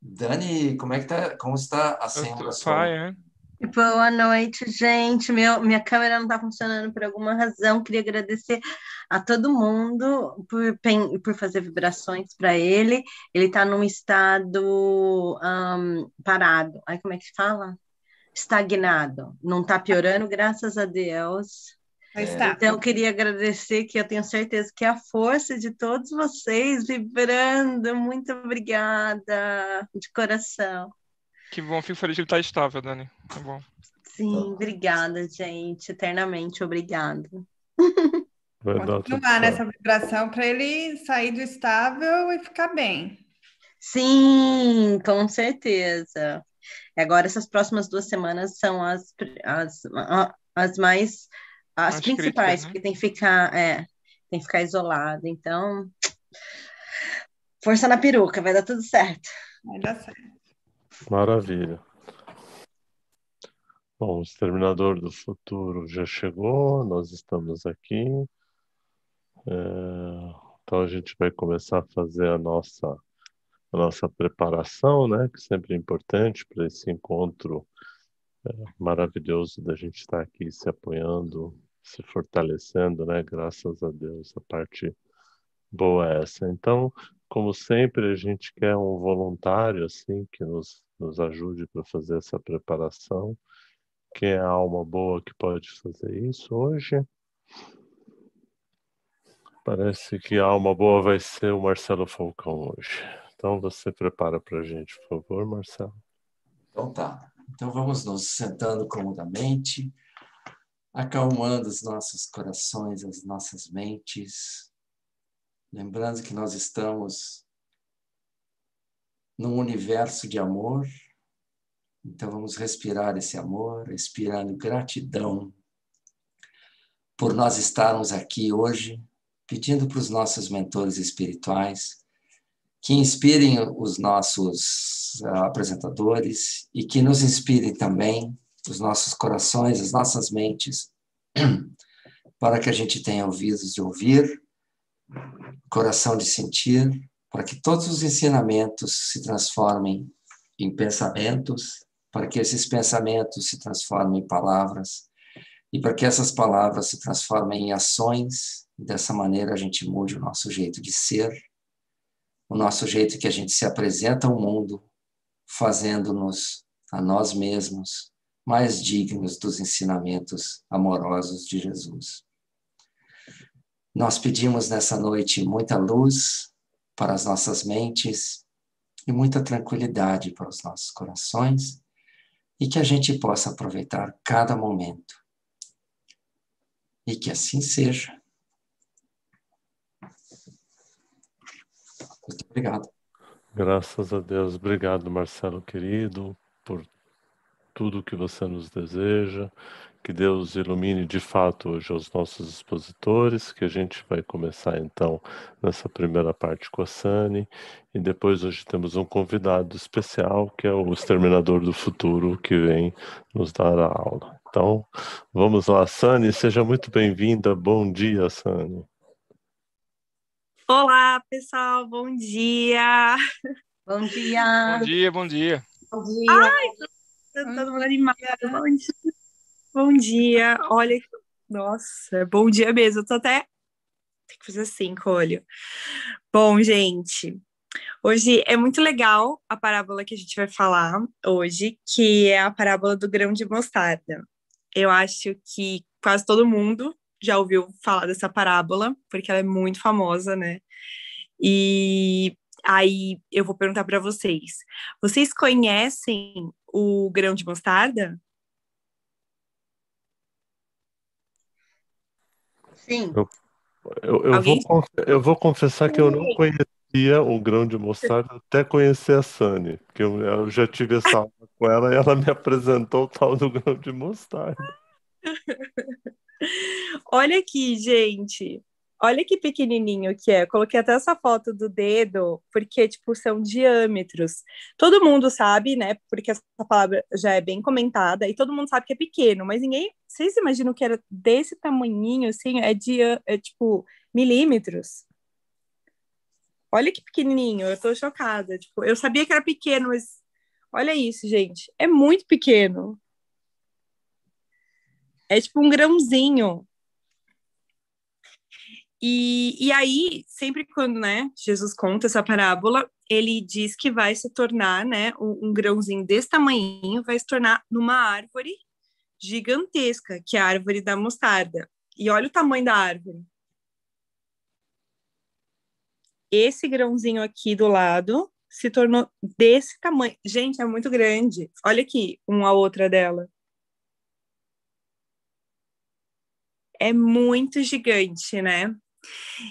Dani, como é que tá? Como está a cena? Fire. Né? Boa noite, gente. Meu, minha câmera não está funcionando por alguma razão. Queria agradecer a todo mundo por, por fazer vibrações para ele. Ele está num estado um, parado. Aí, como é que fala? Estagnado. Não está piorando, graças a Deus. É. Então, eu queria agradecer, que eu tenho certeza que a força de todos vocês vibrando. Muito obrigada, de coração. Que bom, fico feliz de estar estável, Dani. Tá bom. Sim, tá. obrigada, gente. Eternamente obrigada. continuar nessa vibração para ele sair do estável e ficar bem. Sim, com certeza. Agora, essas próximas duas semanas são as, as, as mais as, principais, né? porque tem que ficar, é, tem que ficar isolado. Então, força na peruca, vai dar tudo certo. Vai dar certo. Maravilha. Bom, o Exterminador do Futuro já chegou, nós estamos aqui. É, então a gente vai começar a fazer a nossa, a nossa preparação, né? Que sempre é importante para esse encontro é, maravilhoso da gente estar aqui se apoiando se fortalecendo, né? Graças a Deus, a parte boa é essa. Então, como sempre, a gente quer um voluntário assim que nos, nos ajude para fazer essa preparação. Quem é a alma boa que pode fazer isso hoje? Parece que a alma boa vai ser o Marcelo Falcão hoje. Então você prepara para a gente, por favor, Marcelo. Então tá. Então vamos nos sentando comodamente acalmando os nossos corações, as nossas mentes, lembrando que nós estamos num universo de amor. Então vamos respirar esse amor, expirando gratidão por nós estarmos aqui hoje, pedindo para os nossos mentores espirituais que inspirem os nossos ah, apresentadores e que nos inspirem também os nossos corações, as nossas mentes, para que a gente tenha ouvidos de ouvir, coração de sentir, para que todos os ensinamentos se transformem em pensamentos, para que esses pensamentos se transformem em palavras e para que essas palavras se transformem em ações. Dessa maneira a gente mude o nosso jeito de ser, o nosso jeito que a gente se apresenta ao mundo, fazendo-nos a nós mesmos mais dignos dos ensinamentos amorosos de Jesus. Nós pedimos nessa noite muita luz para as nossas mentes e muita tranquilidade para os nossos corações e que a gente possa aproveitar cada momento. E que assim seja. Muito obrigado. Graças a Deus. Obrigado, Marcelo querido, por tudo o que você nos deseja. Que Deus ilumine de fato hoje os nossos expositores, que a gente vai começar então nessa primeira parte com a Sani. E depois hoje temos um convidado especial, que é o Exterminador do Futuro, que vem nos dar a aula. Então, vamos lá, Sani, seja muito bem-vinda. Bom dia, Sani. Olá, pessoal, bom dia. Bom dia. Bom dia, bom dia. Bom dia. Ai, Todo mundo animado. Bom dia. Bom dia. Olha Nossa, bom dia mesmo. Eu tô até. Tem que fazer assim com o olho. Bom, gente. Hoje é muito legal a parábola que a gente vai falar hoje, que é a parábola do grão de mostarda. Eu acho que quase todo mundo já ouviu falar dessa parábola, porque ela é muito famosa, né? E aí eu vou perguntar para vocês: vocês conhecem o grão de mostarda? Sim. Eu, eu, eu vou, eu vou confessar que eu não conhecia o grão de mostarda até conhecer a Sani, porque eu, eu já tive essa aula com ela e ela me apresentou o tal do grão de mostarda. Olha aqui, gente. Olha que pequenininho que é. coloquei até essa foto do dedo, porque, tipo, são diâmetros. Todo mundo sabe, né? Porque essa palavra já é bem comentada, e todo mundo sabe que é pequeno, mas ninguém. Vocês imaginam que era desse tamanhinho, assim? É, dia, é tipo, milímetros. Olha que pequenininho, eu tô chocada. Tipo, eu sabia que era pequeno, mas olha isso, gente. É muito pequeno. É tipo um grãozinho. E, e aí, sempre quando né, Jesus conta essa parábola, ele diz que vai se tornar, né, um, grãozinho desse tamanho vai se tornar numa árvore gigantesca, que é a árvore da mostarda. E olha o tamanho da árvore. Esse grãozinho aqui do lado se tornou desse tamanho. Gente, é muito grande. Olha aqui, uma outra dela. É muito gigante, né?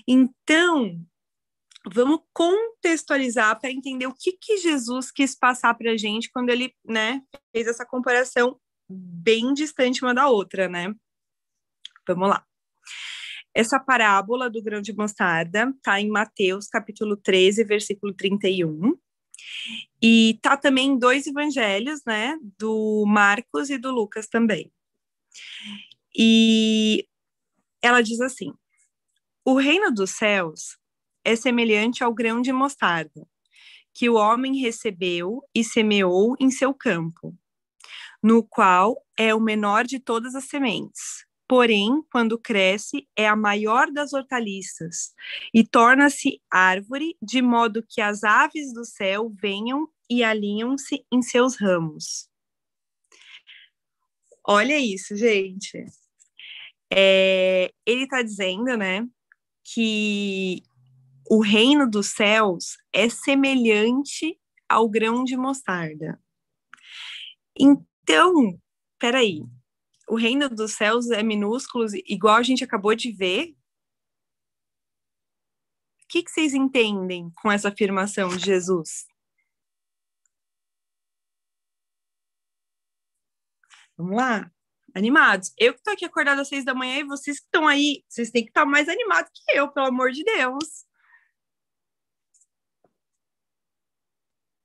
Então, vamos contextualizar para entender o que, que Jesus quis passar para a gente quando ele né, fez essa comparação bem distante uma da outra, né? Vamos lá. Essa parábola do grão de mostarda está em Mateus capítulo 13, versículo 31. E tá também em dois evangelhos, né? Do Marcos e do Lucas também. E ela diz assim: o reino dos céus é semelhante ao grão de mostarda, que o homem recebeu e semeou em seu campo, no qual é o menor de todas as sementes. Porém, quando cresce, é a maior das hortaliças e torna-se árvore, de modo que as aves do céu venham e alinham-se em seus ramos. Olha isso, gente. É, ele está dizendo, né, que o reino dos céus é semelhante ao grão de mostarda. Então, peraí, o reino dos céus é minúsculo, igual a gente acabou de ver. O que, que vocês entendem com essa afirmação de Jesus? Vamos lá animados. Eu que tô aqui acordada às seis da manhã e vocês que estão aí, vocês têm que estar tá mais animados que eu, pelo amor de Deus.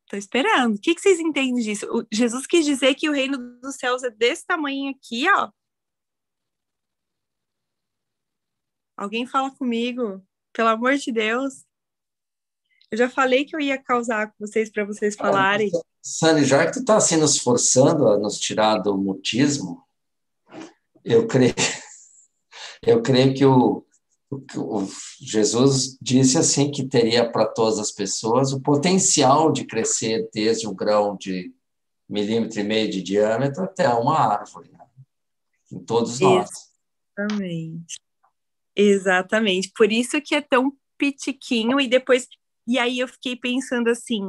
Tô esperando. O que, que vocês entendem disso? O Jesus quis dizer que o reino dos céus é desse tamanho aqui, ó. Alguém fala comigo, pelo amor de Deus. Eu já falei que eu ia causar com vocês para vocês falarem. Ah, Sani, já que tu tá assim nos forçando a nos tirar do mutismo, eu creio, eu creio que o, o Jesus disse assim que teria para todas as pessoas o potencial de crescer desde um grão de milímetro e meio de diâmetro até uma árvore, né? em todos nós. Exatamente. Exatamente. Por isso que é tão pitiquinho e depois e aí eu fiquei pensando assim,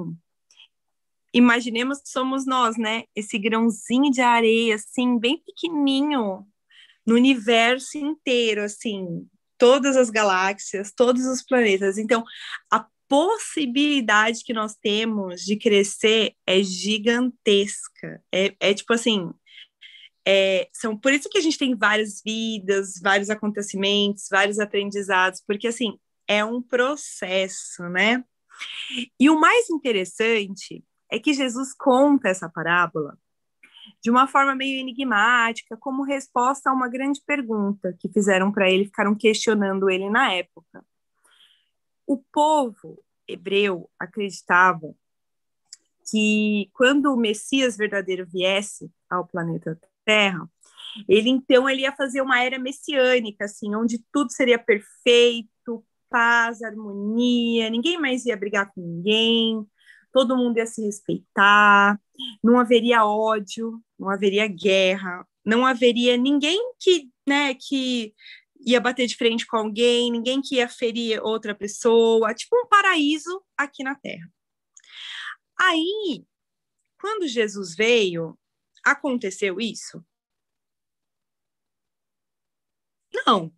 imaginemos que somos nós, né? Esse grãozinho de areia assim, bem pequenininho, no universo inteiro, assim, todas as galáxias, todos os planetas. Então, a possibilidade que nós temos de crescer é gigantesca. É, é tipo assim. É, são por isso que a gente tem várias vidas, vários acontecimentos, vários aprendizados, porque assim é um processo, né? E o mais interessante é que Jesus conta essa parábola de uma forma meio enigmática, como resposta a uma grande pergunta que fizeram para ele, ficaram questionando ele na época. O povo hebreu acreditava que quando o Messias verdadeiro viesse ao planeta Terra, ele então ele ia fazer uma era messiânica, assim, onde tudo seria perfeito, paz, harmonia, ninguém mais ia brigar com ninguém, todo mundo ia se respeitar, não haveria ódio, não haveria guerra, não haveria ninguém que, né, que ia bater de frente com alguém, ninguém que ia ferir outra pessoa, tipo um paraíso aqui na Terra. Aí, quando Jesus veio, aconteceu isso? Não.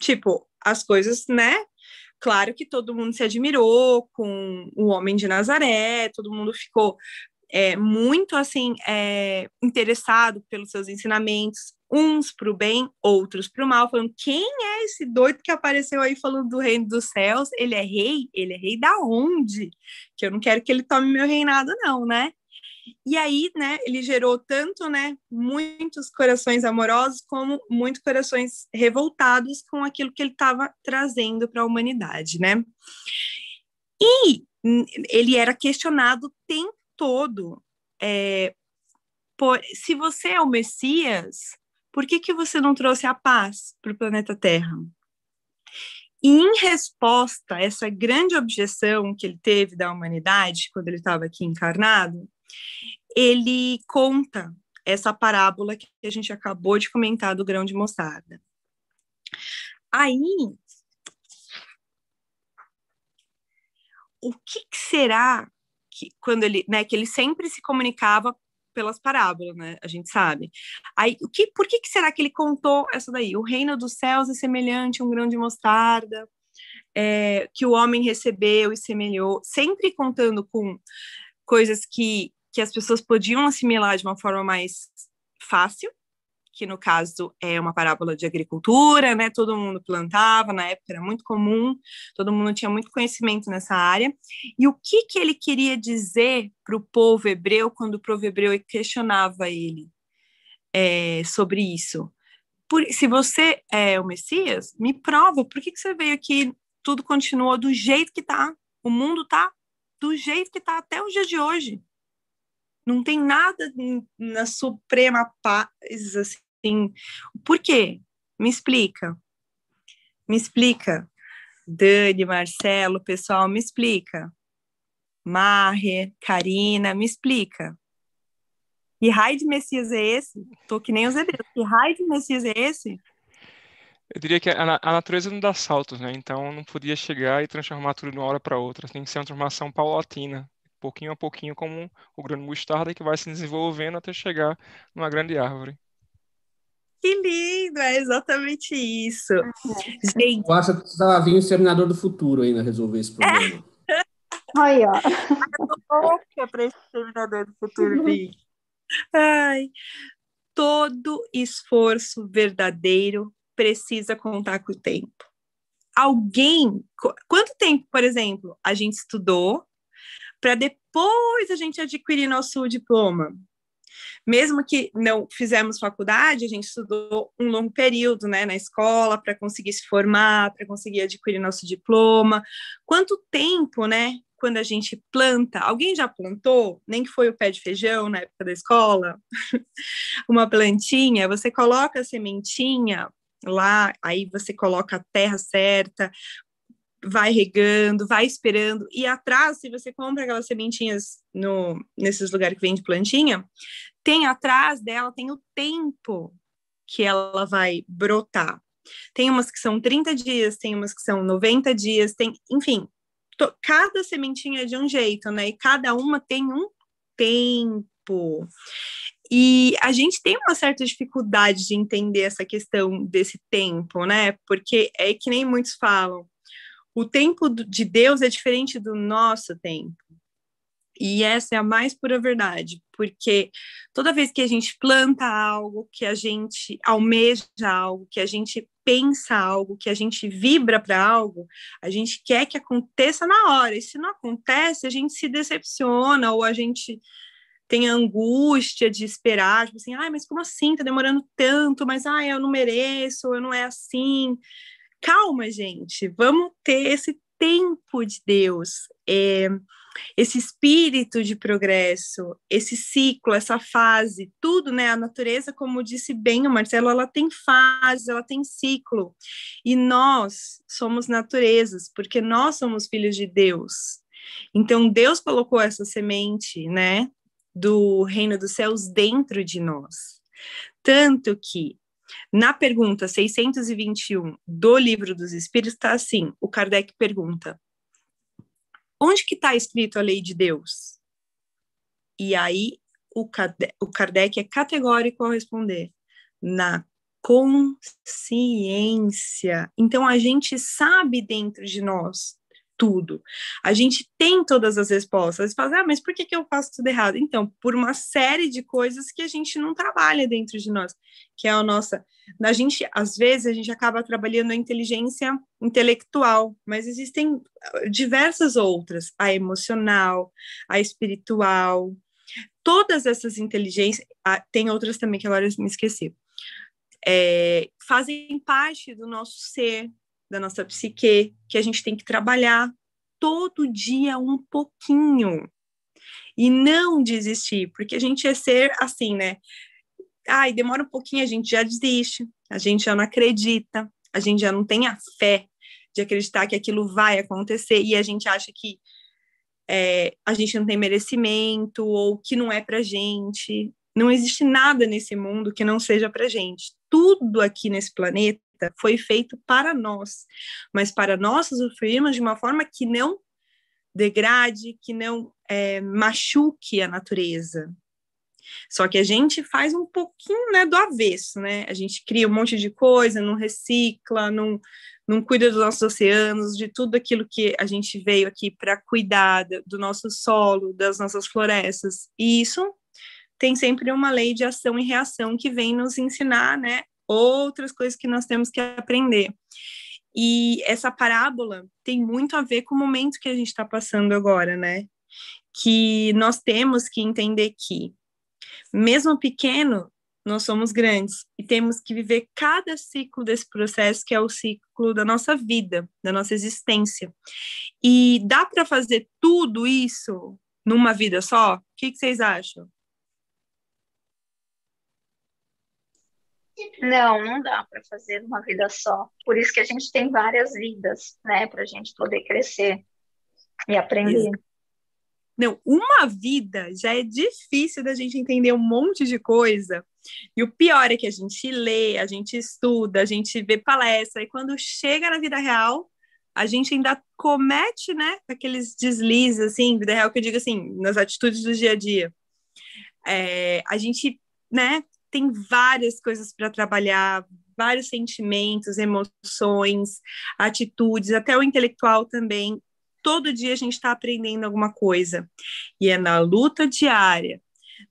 Tipo, as coisas, né, Claro que todo mundo se admirou com o homem de Nazaré, todo mundo ficou é, muito assim é, interessado pelos seus ensinamentos, uns para o bem, outros para o mal, falando quem é esse doido que apareceu aí falando do reino dos céus? Ele é rei? Ele é rei da onde? Que eu não quero que ele tome meu reinado, não, né? E aí, né, ele gerou tanto, né, muitos corações amorosos como muitos corações revoltados com aquilo que ele estava trazendo para a humanidade, né? E ele era questionado o tempo todo é, por, se você é o Messias, por que, que você não trouxe a paz para o planeta Terra? E em resposta a essa grande objeção que ele teve da humanidade quando ele estava aqui encarnado, ele conta essa parábola que a gente acabou de comentar do grão de mostarda. Aí, o que, que será que quando ele, né, que ele sempre se comunicava pelas parábolas, né? A gente sabe. Aí, o que, por que, que será que ele contou essa daí? O reino dos céus é semelhante a um grão de mostarda é, que o homem recebeu e semelhou, sempre contando com coisas que que as pessoas podiam assimilar de uma forma mais fácil, que no caso é uma parábola de agricultura, né? Todo mundo plantava, na época era muito comum, todo mundo tinha muito conhecimento nessa área. E o que que ele queria dizer para o povo hebreu quando o povo hebreu questionava ele é, sobre isso? Por, se você é o Messias, me prova, por que, que você veio aqui? Tudo continua do jeito que está, o mundo está do jeito que está até o dia de hoje. Não tem nada na suprema paz, assim. Por quê? Me explica. Me explica. Dani, Marcelo, pessoal, me explica. Marre, Karina, me explica. Que raio de Messias é esse? Tô que nem os hebreus. Que raio de Messias é esse? Eu diria que a, a, natureza não dá saltos, né? Então não podia chegar e transformar tudo de uma hora para outra. Tem que ser uma transformação paulatina pouquinho a pouquinho, como o grão de mostarda que vai se desenvolvendo até chegar numa grande árvore. Que lindo, é exatamente isso. É. Gente. Eu acho que vir o Exterminador do Futuro ainda resolver esse problema. É. Aí, ó. Eu louca pra esse Exterminador do Futuro vir. Uhum. Ai. Todo esforço verdadeiro precisa contar com o tempo. Alguém. Quanto tempo, por exemplo, a gente estudou para depois a gente adquirir nosso diploma. Mesmo que não fizemos faculdade, a gente estudou um longo período né, na escola para conseguir se formar, para conseguir adquirir nosso diploma. Quanto tempo, né? Quando a gente planta, alguém já plantou, nem que foi o pé de feijão na época da escola, uma plantinha, você coloca a sementinha lá, aí você coloca a terra certa, vai regando, vai esperando. E atrás, se você compra aquelas sementinhas no, nesses lugares que vende plantinha, tem atrás dela, tem o tempo que ela vai brotar. Tem umas que são 30 dias, tem umas que são 90 dias, tem, enfim, to, cada sementinha é de um jeito, né? E cada uma tem um tempo. E a gente tem uma certa dificuldade de entender essa questão desse tempo, né? Porque é que nem muitos falam, o tempo de Deus é diferente do nosso tempo. E essa é a mais pura verdade, porque toda vez que a gente planta algo, que a gente almeja algo, que a gente pensa algo, que a gente vibra para algo, a gente quer que aconteça na hora. E se não acontece, a gente se decepciona ou a gente tem a angústia de esperar, tipo assim, ai, mas como assim? Tá demorando tanto, mas ai, eu não mereço, eu não é assim calma, gente, vamos ter esse tempo de Deus, é, esse espírito de progresso, esse ciclo, essa fase, tudo, né? A natureza, como disse bem o Marcelo, ela tem fase, ela tem ciclo. E nós somos naturezas, porque nós somos filhos de Deus. Então, Deus colocou essa semente, né? Do reino dos céus dentro de nós. Tanto que na pergunta 621 do Livro dos Espíritos está assim, o Kardec pergunta: Onde que está escrito a lei de Deus? E aí o Kardec, é categórico ao responder: na consciência. Então a gente sabe dentro de nós tudo. A gente tem todas as respostas. Fazer, ah, mas por que, que eu faço tudo errado? Então, por uma série de coisas que a gente não trabalha dentro de nós, que é a nossa. A gente, às vezes, a gente acaba trabalhando a inteligência intelectual, mas existem ah, diversas outras, a emocional, a espiritual, todas essas inteligências, ah, tem outras também que agora eu me esqueci. É, fazem parte do nosso ser, da nossa psique, que a gente tem que trabalhar todo dia um pouquinho. E não desistir, porque a gente é ser assim, né? Ai, demora um pouquinho, a gente já desiste, a gente já não acredita, a gente já não tem a fé de acreditar que aquilo vai acontecer e a gente acha que é, a gente não tem merecimento ou que não é pra gente. Não existe nada nesse mundo que não seja pra gente. Tudo aqui nesse planeta foi feito para nós, mas para nós sofrermos de uma forma que não degrade, que não é, machuque a natureza. Só que a gente faz um pouquinho né, do avesso, né? A gente cria um monte de coisa, não recicla, não, não cuida dos nossos oceanos, de tudo aquilo que a gente veio aqui para cuidar do nosso solo, das nossas florestas. E isso tem sempre uma lei de ação e reação que vem nos ensinar né, outras coisas que nós temos que aprender. E essa parábola tem muito a ver com o momento que a gente está passando agora, né? Que nós temos que entender que, mesmo pequeno, nós somos grandes e temos que viver cada ciclo desse processo, que é o ciclo da nossa vida, da nossa existência. E dá para fazer tudo isso numa vida só? O que, que vocês acham? Não, não dá para fazer uma vida só. Por isso que a gente tem várias vidas, né, para a gente poder crescer e aprender. Não, uma vida já é difícil da gente entender um monte de coisa. E o pior é que a gente lê, a gente estuda, a gente vê palestra, e quando chega na vida real, a gente ainda comete, né, aqueles deslizes, assim, vida real que eu digo assim, nas atitudes do dia a dia. É, a gente, né, tem várias coisas para trabalhar, vários sentimentos, emoções, atitudes, até o intelectual também. Todo dia a gente está aprendendo alguma coisa. E é na luta diária,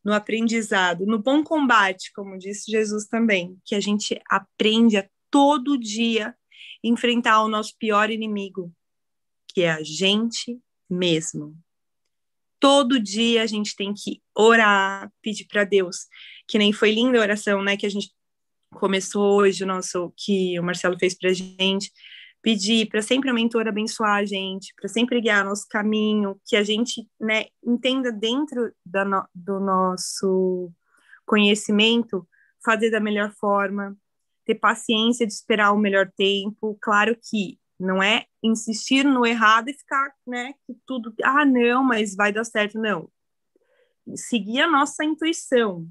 no aprendizado, no bom combate, como disse Jesus também, que a gente aprende a todo dia enfrentar o nosso pior inimigo, que é a gente mesmo todo dia a gente tem que orar, pedir para Deus. Que nem foi linda a oração, né? Que a gente começou hoje, o nosso que o Marcelo fez para gente. Pedir para sempre a mentora abençoar a gente, para sempre guiar nosso caminho, que a gente né, entenda dentro no, do nosso conhecimento fazer da melhor forma, ter paciência de esperar o melhor tempo. Claro que não é insistir no errado e ficar, né, que tudo, ah, não, mas vai dar certo, não. Seguir a nossa intuição,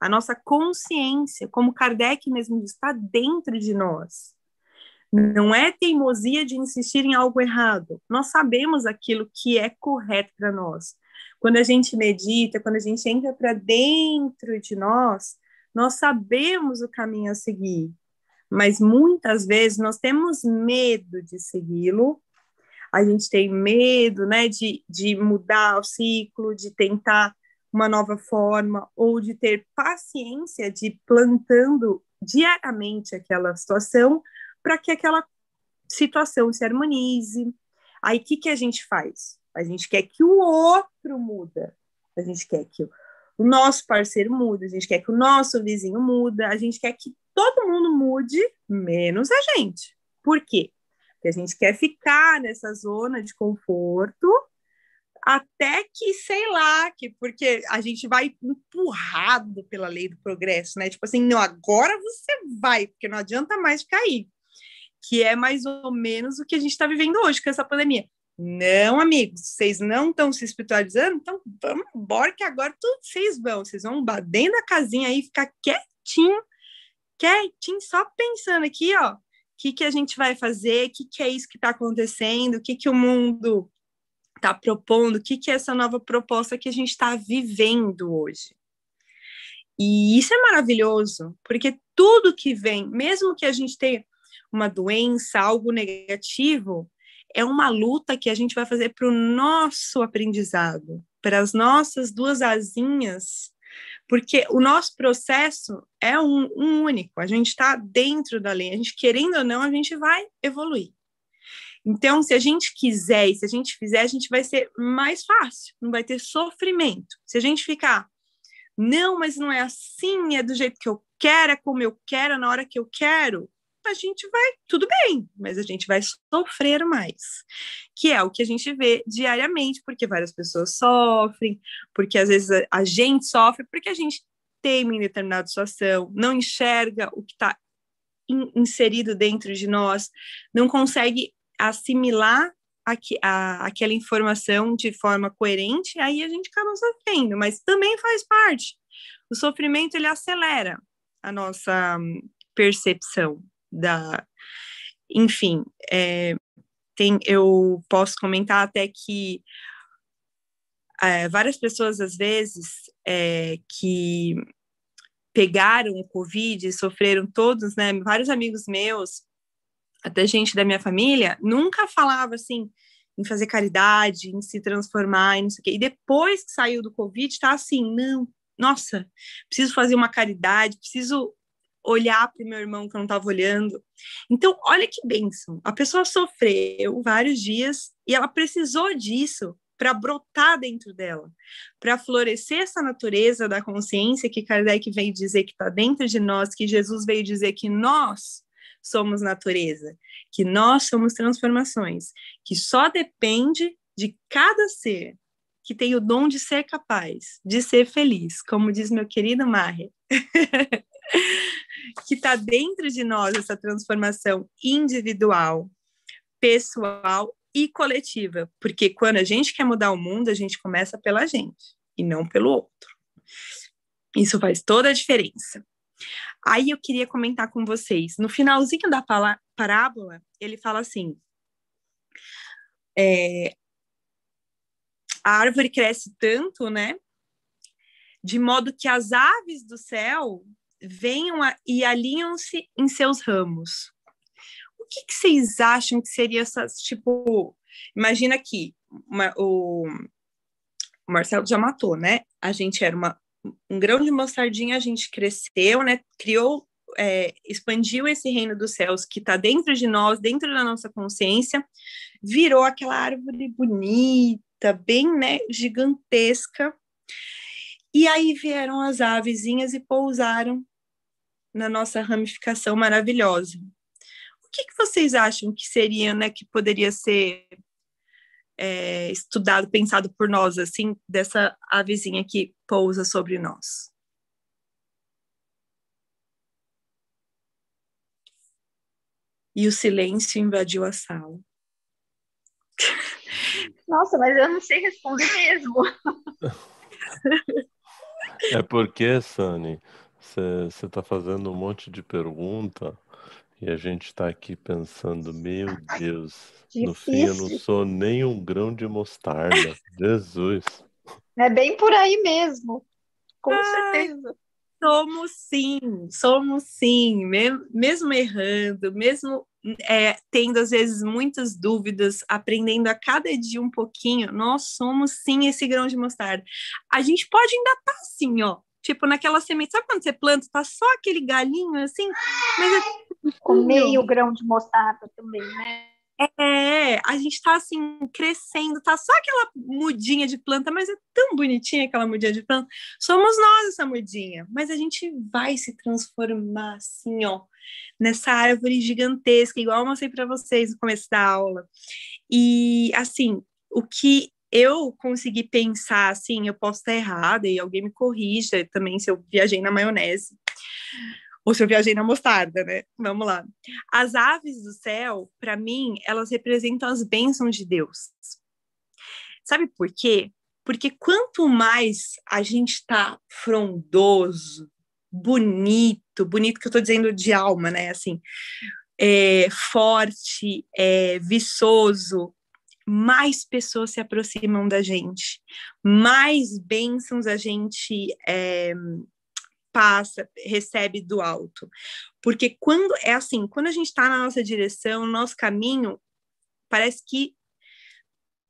a nossa consciência, como Kardec mesmo diz, está dentro de nós. Não é teimosia de insistir em algo errado. Nós sabemos aquilo que é correto para nós. Quando a gente medita, quando a gente entra para dentro de nós, nós sabemos o caminho a seguir mas muitas vezes nós temos medo de segui-lo, a gente tem medo né, de, de mudar o ciclo, de tentar uma nova forma, ou de ter paciência de plantando diariamente aquela situação para que aquela situação se harmonize. Aí o que, que a gente faz? A gente quer que o outro muda, a gente quer que o nosso parceiro muda, a gente quer que o nosso vizinho muda, a gente quer que todo mundo mude, menos a gente. Por quê? Porque a gente quer ficar nessa zona de conforto até que, sei lá, que porque a gente vai empurrado pela lei do progresso, né? Tipo assim, não, agora você vai, porque não adianta mais cair. Que é mais ou menos o que a gente está vivendo hoje com essa pandemia. Não, amigos, vocês não estão se espiritualizando, então vamos embora que agora vocês vão. Vocês vão dentro da casinha aí, ficar quietinho quietinho, só pensando aqui, ó, o que, que a gente vai fazer, o que, que é isso que está acontecendo, o que, que o mundo está propondo, o que, que é essa nova proposta que a gente está vivendo hoje. E isso é maravilhoso, porque tudo que vem, mesmo que a gente tenha uma doença, algo negativo, é uma luta que a gente vai fazer para o nosso aprendizado, para as nossas duas asinhas porque o nosso processo é um, um único, a gente está dentro da lei, a gente querendo ou não, a gente vai evoluir. Então, se a gente quiser e se a gente fizer, a gente vai ser mais fácil, não vai ter sofrimento. Se a gente ficar, não, mas não é assim, é do jeito que eu quero, é como eu quero, é na hora que eu quero, a gente vai, tudo bem, mas a gente vai sofrer mais, que é o que a gente vê diariamente, porque várias pessoas sofrem, porque às vezes a, gente sofre, porque a gente teme em determinada situação, não enxerga o que está in, inserido dentro de nós, não consegue assimilar a, aquela informação de forma coerente, aí a gente acaba sofrendo, mas também faz parte. O sofrimento ele acelera a nossa hum, percepção, da enfim é, tem eu posso comentar até que é, várias pessoas às vezes é, que pegaram o covid sofreram todos né vários amigos meus até gente da minha família nunca falava assim em fazer caridade, em se transformar, e não sei o quê. E depois que saiu do Covid, tá assim, não, nossa, preciso fazer uma caridade, preciso olhar para o meu irmão que eu não estava olhando. Então, olha que bênção. A pessoa sofreu vários dias e ela precisou disso para brotar dentro dela, para florescer essa natureza da consciência que Kardec veio dizer que está dentro de nós, que Jesus veio dizer que nós somos natureza, que nós somos transformações, que só depende de cada ser que tem o dom de ser capaz, de ser feliz, como diz meu querido Marre. que está dentro de nós essa transformação individual, pessoal e coletiva, porque quando a gente quer mudar o mundo, a gente começa pela gente e não pelo outro. Isso faz toda a diferença. Aí eu queria comentar com vocês, no finalzinho da parábola, ele fala assim: é, a árvore cresce tanto, né? De modo que as aves do céu venham a, e alinham-se em seus ramos. O que, que, vocês acham que seria essas, tipo, imagina aqui, uma, o, o Marcelo já matou, né? A gente era uma, um grão de mostardinha, a gente cresceu, né? Criou, é, expandiu esse reino dos céus que está dentro de nós, dentro da nossa consciência, virou aquela árvore bonita, bem, né, gigantesca. E aí vieram as avezinhas e pousaram na nossa ramificação maravilhosa. O que, que vocês acham que seria, né, que poderia ser é, estudado, pensado por nós, assim, dessa avezinha que pousa sobre nós? E o silêncio invadiu a sala. Nossa, mas eu não sei responder mesmo. É porque, Sani, você está fazendo um monte de pergunta e a gente está aqui pensando, meu Deus, Difícil. no fim eu não sou nem um grão de mostarda. Jesus. É bem por aí mesmo, com ah, certeza. Somos sim, somos sim, mesmo errando, mesmo é, tendo às vezes muitas dúvidas, aprendendo a cada dia um pouquinho, nós somos sim esse grão de mostarda. A gente pode ainda estar tá assim, ó, tipo naquela semente, sabe quando você planta, tá só aquele galinho assim, mas é... comer o grão de mostarda também, né? É, a gente tá assim, crescendo, tá só aquela mudinha de planta, mas é tão bonitinha aquela mudinha de planta. Somos nós essa mudinha, mas a gente vai se transformar assim, ó, nessa árvore gigantesca, igual eu mostrei para vocês no começo da aula. E assim, o que eu consegui pensar assim, eu posso estar errada e alguém me corrija também se eu viajei na maionese. Ou se eu viajei na mostarda, né? Vamos lá. As aves do céu, para mim, elas representam as bênçãos de Deus. Sabe por quê? Porque quanto mais a gente está frondoso, bonito, bonito que eu estou dizendo de alma, né? Assim, é, forte, é, viçoso, mais pessoas se aproximam da gente, mais bênçãos a gente é, passa, recebe do alto. Porque quando é assim, quando a gente está na nossa direção, no nosso caminho, parece que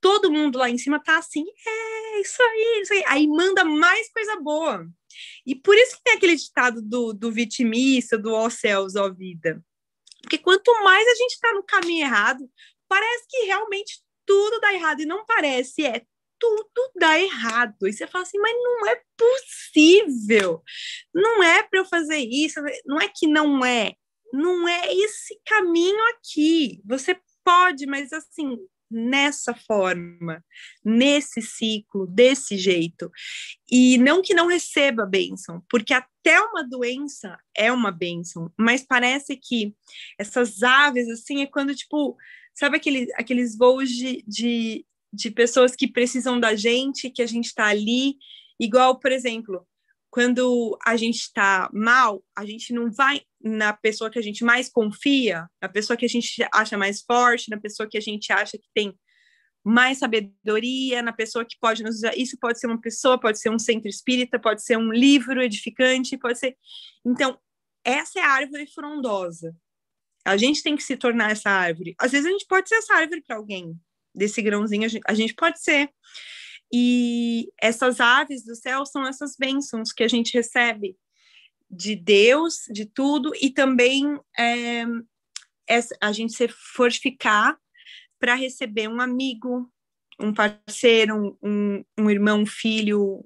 todo mundo lá em cima tá assim, é isso aí, isso aí. Aí manda mais coisa boa. E por isso que tem aquele ditado do, do vitimista, do ó céus, ó vida. Porque quanto mais a gente está no caminho errado, parece que realmente tudo dá errado. E não parece, é tudo dá errado. E você fala assim, mas não é possível. Não é para eu fazer isso. Não é que não é. Não é esse caminho aqui. Você pode, mas assim, nessa forma, nesse ciclo, desse jeito. E não que não receba bênção, porque até uma doença é uma bênção, mas parece que essas aves, assim, é quando, tipo, sabe aquele, aqueles voos de, de, de pessoas que precisam da gente, que a gente está ali. Igual, por exemplo, quando a gente está mal, a gente não vai na pessoa que a gente mais confia, na pessoa que a gente acha mais forte, na pessoa que a gente acha que tem mais sabedoria, na pessoa que pode nos usar. Isso pode ser uma pessoa, pode ser um centro espírita, pode ser um livro edificante, pode ser. Então, essa é a árvore frondosa. A gente tem que se tornar essa árvore. Às vezes a gente pode ser essa árvore para alguém, desse grãozinho a gente, a gente pode ser. E essas aves do céu são essas bênçãos que a gente recebe de Deus, de tudo, e também é, a gente se fortificar para receber um amigo, um parceiro, um, um irmão, um filho,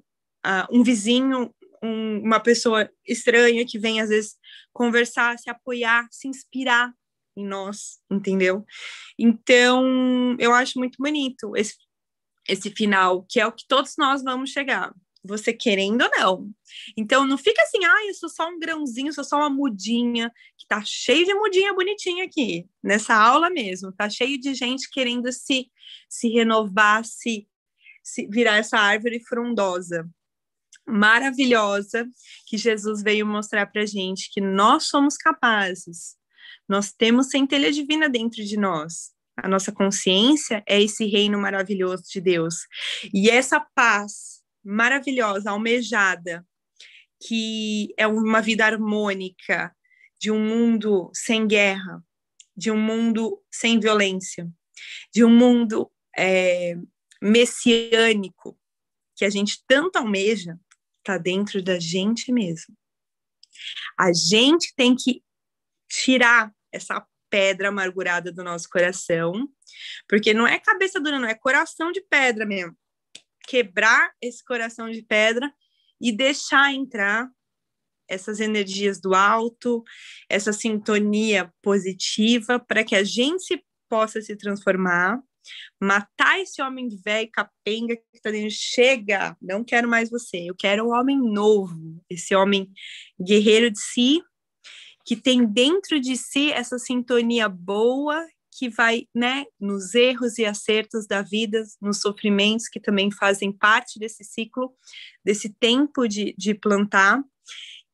uh, um vizinho, um, uma pessoa estranha que vem às vezes conversar, se apoiar, se inspirar em nós, entendeu? Então, eu acho muito bonito esse, esse final, que é o que todos nós vamos chegar, você querendo ou não. Então, não fica assim, ah, eu sou só um grãozinho, sou só uma mudinha, que tá cheio de mudinha bonitinha aqui, nessa aula mesmo, tá cheio de gente querendo se, se renovar, se, se virar essa árvore frondosa maravilhosa que Jesus veio mostrar para gente que nós somos capazes nós temos centelha divina dentro de nós. A nossa consciência é esse reino maravilhoso de Deus. E essa paz maravilhosa, almejada, que é uma vida harmônica, de um mundo sem guerra, de um mundo sem violência, de um mundo é, messiânico, que a gente tanto almeja, está dentro da gente mesmo. A gente tem que tirar essa pedra amargurada do nosso coração, porque não é cabeça dura, não, é coração de pedra mesmo. Quebrar esse coração de pedra e deixar entrar essas energias do alto, essa sintonia positiva, para que a gente possa se transformar, matar esse homem velho capenga que está dentro. Chega, não quero mais você, eu quero um homem novo, esse homem guerreiro de si que tem dentro de si essa sintonia boa que vai, né, nos erros e acertos da vida, nos sofrimentos que também fazem parte desse ciclo, desse tempo de, de plantar.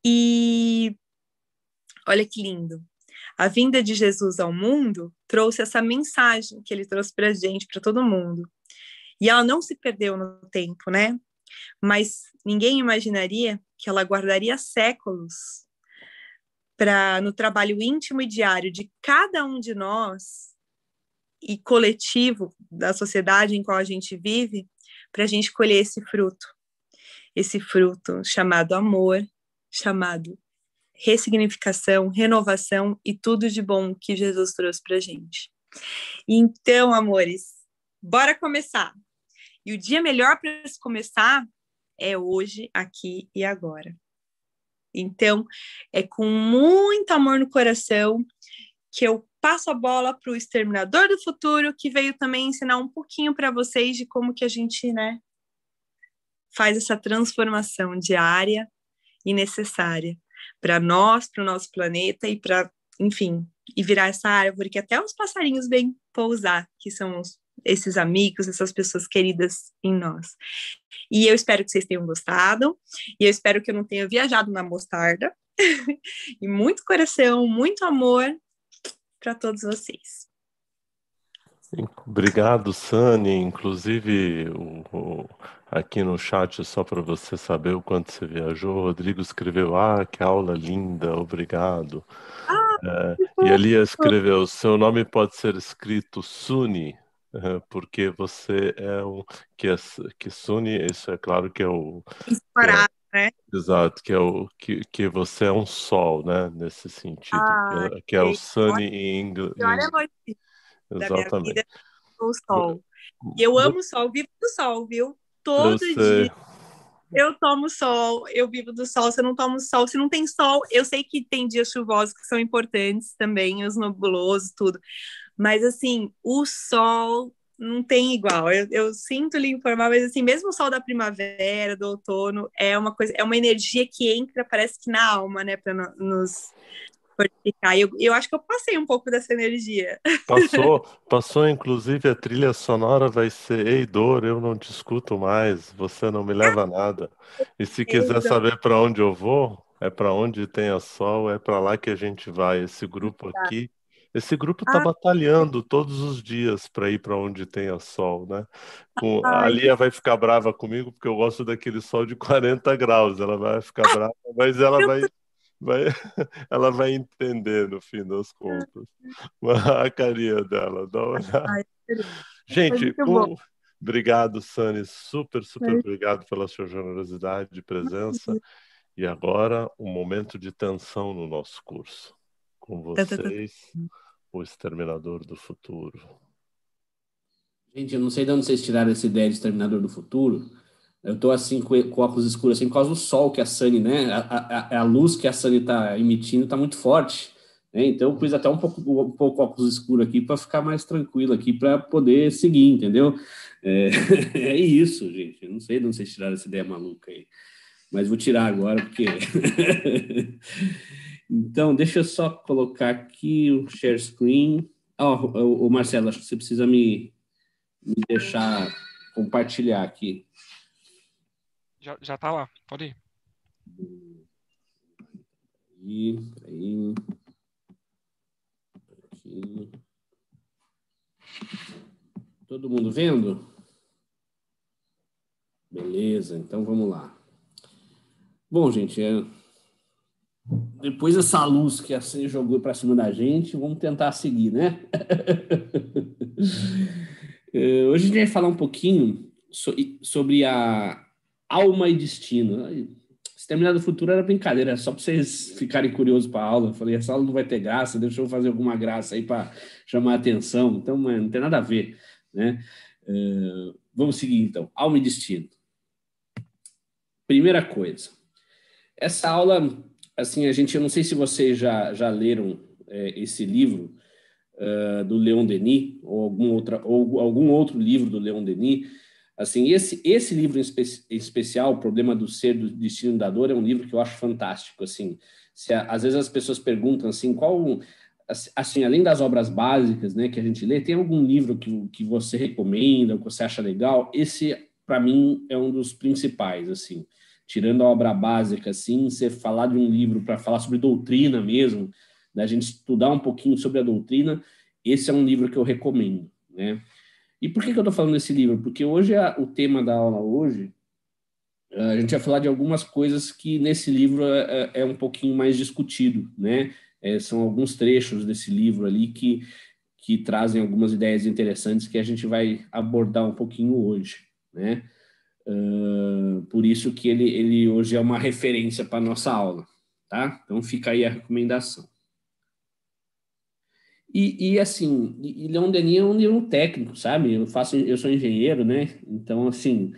E olha que lindo. A vinda de Jesus ao mundo trouxe essa mensagem que ele trouxe para a gente, para todo mundo. E ela não se perdeu no tempo, né? Mas ninguém imaginaria que ela guardaria séculos para no trabalho íntimo e diário de cada um de nós e coletivo da sociedade em qual a gente vive, para a gente colher esse fruto. Esse fruto chamado amor, chamado ressignificação, renovação e tudo de bom que Jesus trouxe para a gente. Então, amores, bora começar! E o dia melhor para começar é hoje, aqui e agora. Então, é com muito amor no coração que eu passo a bola para o Exterminador do Futuro, que veio também ensinar um pouquinho para vocês de como que a gente, né, faz essa transformação diária e necessária para nós, para o nosso planeta e para, enfim, e virar essa árvore que até os passarinhos vêm pousar, que são os esses amigos, essas pessoas queridas em nós. E eu espero que vocês tenham gostado, e eu espero que eu não tenha viajado na mostarda. e muito coração, muito amor para todos vocês. Obrigado, Sani. Inclusive, o, o, aqui no chat, só para você saber o quanto você viajou, Rodrigo escreveu: Ah, que aula linda, obrigado. Ah, é, e ali escreveu: Seu nome pode ser escrito Suni, porque você é um que é que Suni, isso é claro que é o é, né? Exato, que é o que, que você é um sol, né? Nesse sentido, é, ah, que, é, que é o Sunny em inglês. Olha a noite Exatamente. Vida, o sol. E eu amo o sol, vivo do sol, viu? Todo você... dia. Eu tomo sol, eu vivo do sol. Se eu não tomo sol, se não tem sol, eu sei que tem dias chuvosos que são importantes também, os nebulosos, tudo. Mas assim, o sol não tem igual. Eu, eu, sinto lhe informar, mas assim, mesmo o sol da primavera, do outono, é uma coisa, é uma energia que entra, parece que na alma, né, para no, nos fortificar. Eu, eu acho que eu passei um pouco dessa energia. Passou, passou, inclusive a trilha sonora vai ser Ei, dor, eu não te escuto mais, você não me leva a nada. E se quiser saber para onde eu vou, é para onde tem a sol, é para lá que a gente vai. Esse grupo aqui esse grupo está ah. batalhando todos os dias para ir para onde tenha sol, né? Com, a Lia vai ficar brava comigo porque eu gosto daquele sol de 40 graus. Ela vai ficar ah, brava, mas ela vai, vai, ela vai entender no fim das contas. Ah, a carinha dela, dá uma olhada. Gente, com... obrigado, Sani. Super, super obrigado pela sua generosidade de presença. E agora, um momento de tensão no nosso curso. Com tá, tá, tá, vocês, O Exterminador do Futuro. Gente, eu não sei de onde vocês tiraram essa ideia de Exterminador do Futuro. Eu tô assim com, com óculos escuros, assim, por causa do sol que a Sunny, né? A, a, é a luz que a Sunny tá emitindo tá muito forte. Né? Então, eu pus até um pouco, um pouco óculos escuro aqui para ficar mais tranquilo aqui, para poder seguir, entendeu? É, é isso, gente. Eu não sei de onde vocês tiraram essa ideia maluca aí. Mas vou tirar agora, porque. Então, deixa eu só colocar aqui o share screen. Oh, o Marcelo, acho que você precisa me, me deixar compartilhar aqui. Já, já tá lá, pode ir. Aqui. Todo mundo vendo? Beleza, então vamos lá. Bom, gente, é depois dessa luz que a jogou para cima da gente, vamos tentar seguir, né? É, hoje a gente vai falar um pouquinho sobre a alma e destino. Exterminado do Futuro era brincadeira, só para vocês ficarem curiosos para a aula. Eu falei, essa aula não vai ter graça, deixa eu fazer alguma graça aí para chamar a atenção. Então, não tem nada a ver, né? É, vamos seguir, então. Alma e destino. Primeira coisa. Essa aula assim, a gente, eu não sei se vocês já, já leram é, esse livro uh, do Leon Denis ou algum, outra, ou algum outro livro do Leon Denis. Assim, esse, esse livro em, espe em especial, O Problema do Ser, do Destino da Dor, é um livro que eu acho fantástico, assim. Se, às vezes as pessoas perguntam, assim, qual... Assim, além das obras básicas, né, que a gente lê, tem algum livro que, que você recomenda, que você acha legal? Esse, para mim, é um dos principais, assim tirando a obra básica, assim, você falar de um livro para falar sobre doutrina mesmo, da né, gente estudar um pouquinho sobre a doutrina, esse é um livro que eu recomendo, né? E por que, que eu estou falando desse livro? Porque hoje a, o tema da aula hoje eh, a gente vai falar de algumas coisas que nesse livro é, é, é um pouquinho mais discutido, né? É, são alguns trechos desse livro ali que, que trazem algumas ideias interessantes que a gente vai abordar um pouquinho hoje, né? Ah, por isso que ele, ele hoje é uma referência para a nossa aula, tá? Então fica aí a recomendação. E, e assim, e Leon Denis é um livro técnico, sabe? Eu faço, eu sou engenheiro, né? Então assim,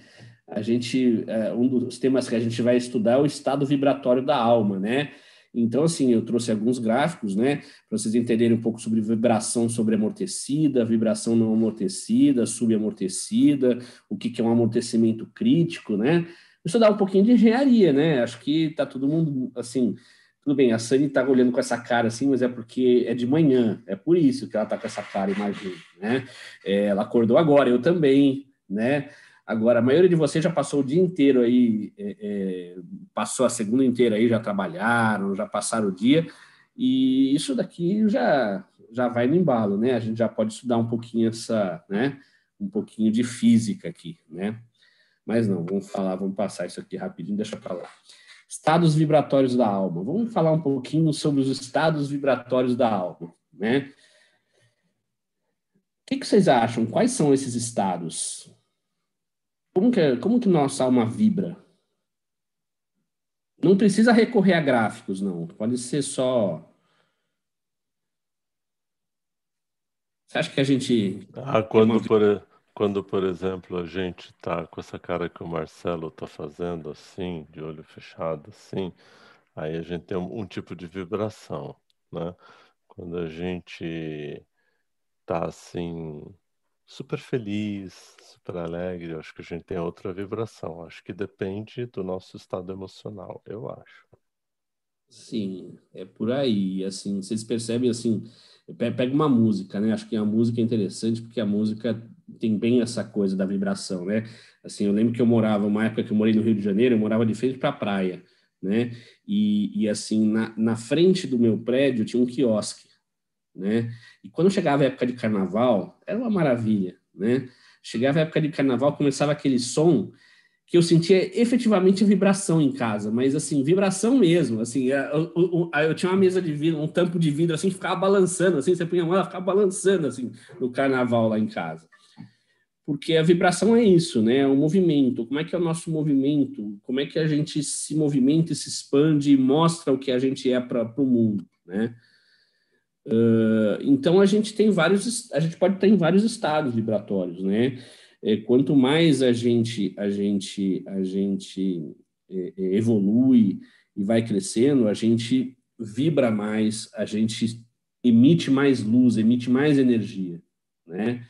a gente, é, um dos temas que a gente vai estudar é o estado vibratório da alma, né? Então, assim, eu trouxe alguns gráficos, né, para vocês entenderem um pouco sobre vibração sobreamortecida, vibração não amortecida, subamortecida, o que, que é um amortecimento crítico, né? Isso dá um pouquinho de engenharia, né? Acho que tá todo mundo, assim, tudo bem, a Sani tá olhando com essa cara assim, mas é porque é de manhã, é por isso que ela tá com essa cara, imagina, né? É, ela acordou agora, eu também, né? Agora, a maioria de vocês já passou o dia inteiro aí, é, é, passou a segunda inteira aí, já trabalharam, já passaram o dia, e isso daqui já, já vai no embalo, né? A gente já pode estudar um pouquinho essa, né? Um pouquinho de física aqui, né? Mas não, vamos falar, vamos passar isso aqui rapidinho, deixa para lá. Estados vibratórios da alma. Vamos falar um pouquinho sobre os estados vibratórios da alma, né? O que, que vocês acham? Quais são esses estados? Como que, é, como que nossa alma vibra? Não precisa recorrer a gráficos, não. Pode ser só. Você acha que a gente. Ah, quando, por, quando, por exemplo, a gente está com essa cara que o Marcelo está fazendo, assim, de olho fechado, assim, aí a gente tem um, um tipo de vibração, né? Quando a gente está assim super feliz, super alegre. Acho que a gente tem outra vibração. Acho que depende do nosso estado emocional, eu acho. Sim, é por aí. Assim, vocês percebem assim, pega uma música, né? Acho que a música é interessante porque a música tem bem essa coisa da vibração, né? Assim, eu lembro que eu morava, uma época que eu morei no Rio de Janeiro, eu morava de frente para a praia, né? E, e assim, na, na frente do meu prédio tinha um quiosque né? E quando chegava a época de carnaval, era uma maravilha, né? Chegava a época de carnaval, começava aquele som que eu sentia efetivamente vibração em casa, mas assim, vibração mesmo, assim, eu, é, eu, eu tinha uma mesa de vidro, um tampo de vidro, assim, ficava balançando, assim, você punha a mão, ela ficava balançando, assim, no carnaval lá em casa. Porque a vibração é isso, né? o é movimento. Como é que é o nosso movimento? Como é que a gente se movimenta e se expande e mostra o que a gente é para o mundo, né? Uh, então a gente tem vários, a gente pode ter em vários estados vibratórios, né? É, quanto mais a gente, a gente, a gente é, é, evolui e vai crescendo, a gente vibra mais, a gente emite mais luz, emite mais energia, né?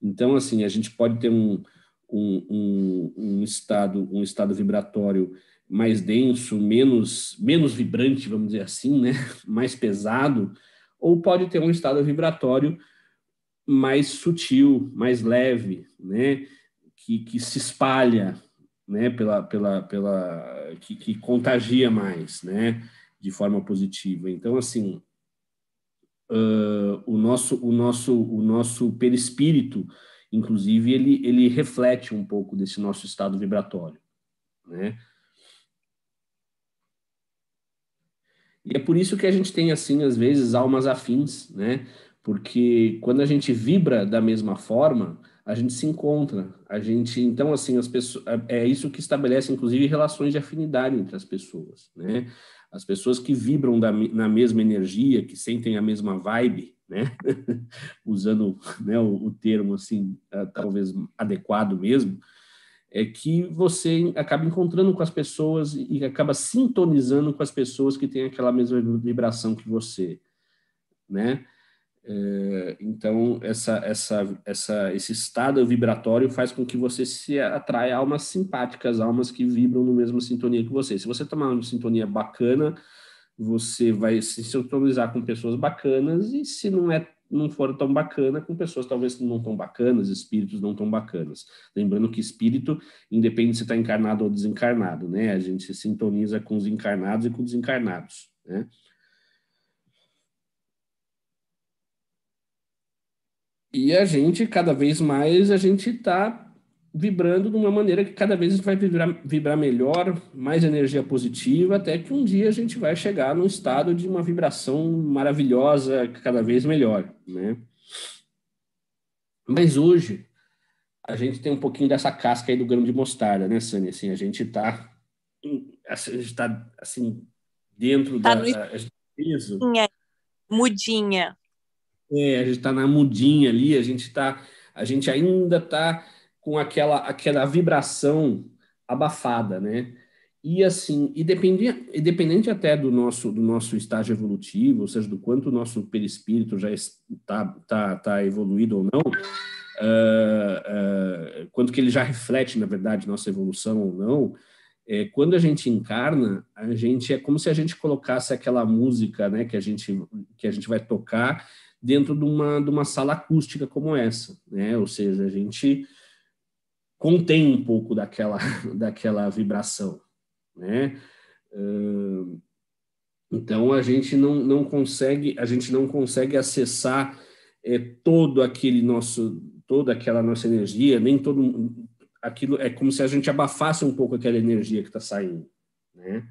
Então assim a gente pode ter um, um, um, um estado, um estado vibratório mais denso, menos menos vibrante, vamos dizer assim, né? Mais pesado ou pode ter um estado vibratório mais sutil, mais leve, né? que, que se espalha, né? pela, pela, pela que, que contagia mais, né? de forma positiva. Então, assim, uh, o nosso o nosso o nosso perispírito, inclusive, ele ele reflete um pouco desse nosso estado vibratório, né? E é por isso que a gente tem, assim, às vezes, almas afins, né? Porque quando a gente vibra da mesma forma, a gente se encontra. A gente, então, assim, as pessoas, é, é isso que estabelece, inclusive, relações de afinidade entre as pessoas, né? As pessoas que vibram da, na mesma energia, que sentem a mesma vibe, né? Usando né, o, o termo, assim, ah, talvez adequado mesmo, é que você acaba encontrando com as pessoas e acaba sintonizando com as pessoas que têm aquela mesma vibração que você, né? É, então essa, essa, essa, esse estado vibratório faz com que você se atraia almas simpáticas, almas que vibram no mesmo sintonia que você. Se você tomar uma sintonia bacana, você vai se sintonizar com pessoas bacanas e se não é não foram tão bacana com pessoas talvez não tão bacanas, espíritos não tão bacanas. Lembrando que espírito independe se está encarnado ou desencarnado, né? A gente se sintoniza com os encarnados e com os desencarnados, né? E a gente, cada vez mais, a gente está vibrando de uma maneira que cada vez a gente vai vibrar, vibrar melhor, mais energia positiva, até que um dia a gente vai chegar num estado de uma vibração maravilhosa, cada vez melhor, né? Mas hoje a gente tem um pouquinho dessa casca aí do grão de mostarda, né, Sani? Assim, a gente está assim, tá, assim dentro tá da no... Tá mudinha. É, a gente está na mudinha ali, a gente tá, a gente ainda está com aquela, aquela vibração abafada, né? E assim, independente, dependente até do nosso, do nosso estágio evolutivo, ou seja, do quanto o nosso perispírito já está tá, tá evoluído ou não, uh, uh, quanto que ele já reflete, na verdade, nossa evolução ou não, é, quando a gente encarna, a gente é como se a gente colocasse aquela música né, que, a gente, que a gente vai tocar dentro de uma, de uma sala acústica como essa. Né? Ou seja, a gente contém um pouco daquela, daquela vibração, né? Então a gente não, não consegue a gente não consegue acessar é, todo aquele nosso toda aquela nossa energia nem todo aquilo é como se a gente abafasse um pouco aquela energia que está saindo, né?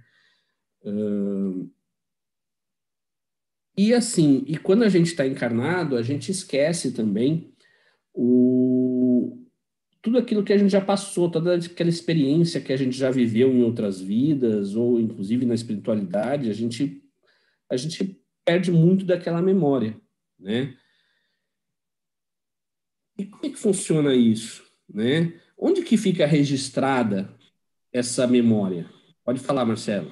E assim, e quando a gente está encarnado, a gente esquece também o tudo aquilo que a gente já passou, toda aquela experiência que a gente já viveu em outras vidas ou inclusive na espiritualidade, a gente a gente perde muito daquela memória, né? E como é que funciona isso, né? Onde que fica registrada essa memória? Pode falar, Marcelo.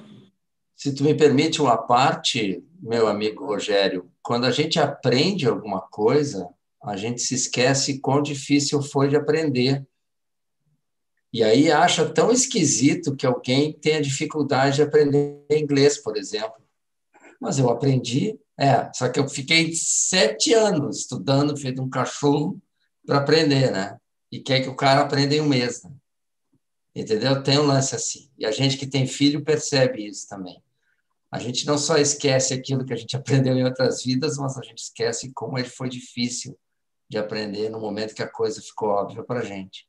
Se tu me permite uma parte, meu amigo Rogério, quando a gente aprende alguma coisa, a gente se esquece quão difícil foi de aprender. E aí acha tão esquisito que alguém tenha dificuldade de aprender inglês, por exemplo. Mas eu aprendi, é, só que eu fiquei sete anos estudando, feito um cachorro, para aprender, né? E quer que o cara aprenda em um mês, né? Entendeu? Tem um lance assim. E a gente que tem filho percebe isso também. A gente não só esquece aquilo que a gente aprendeu em outras vidas, mas a gente esquece como ele foi difícil de aprender no momento que a coisa ficou óbvia para a gente.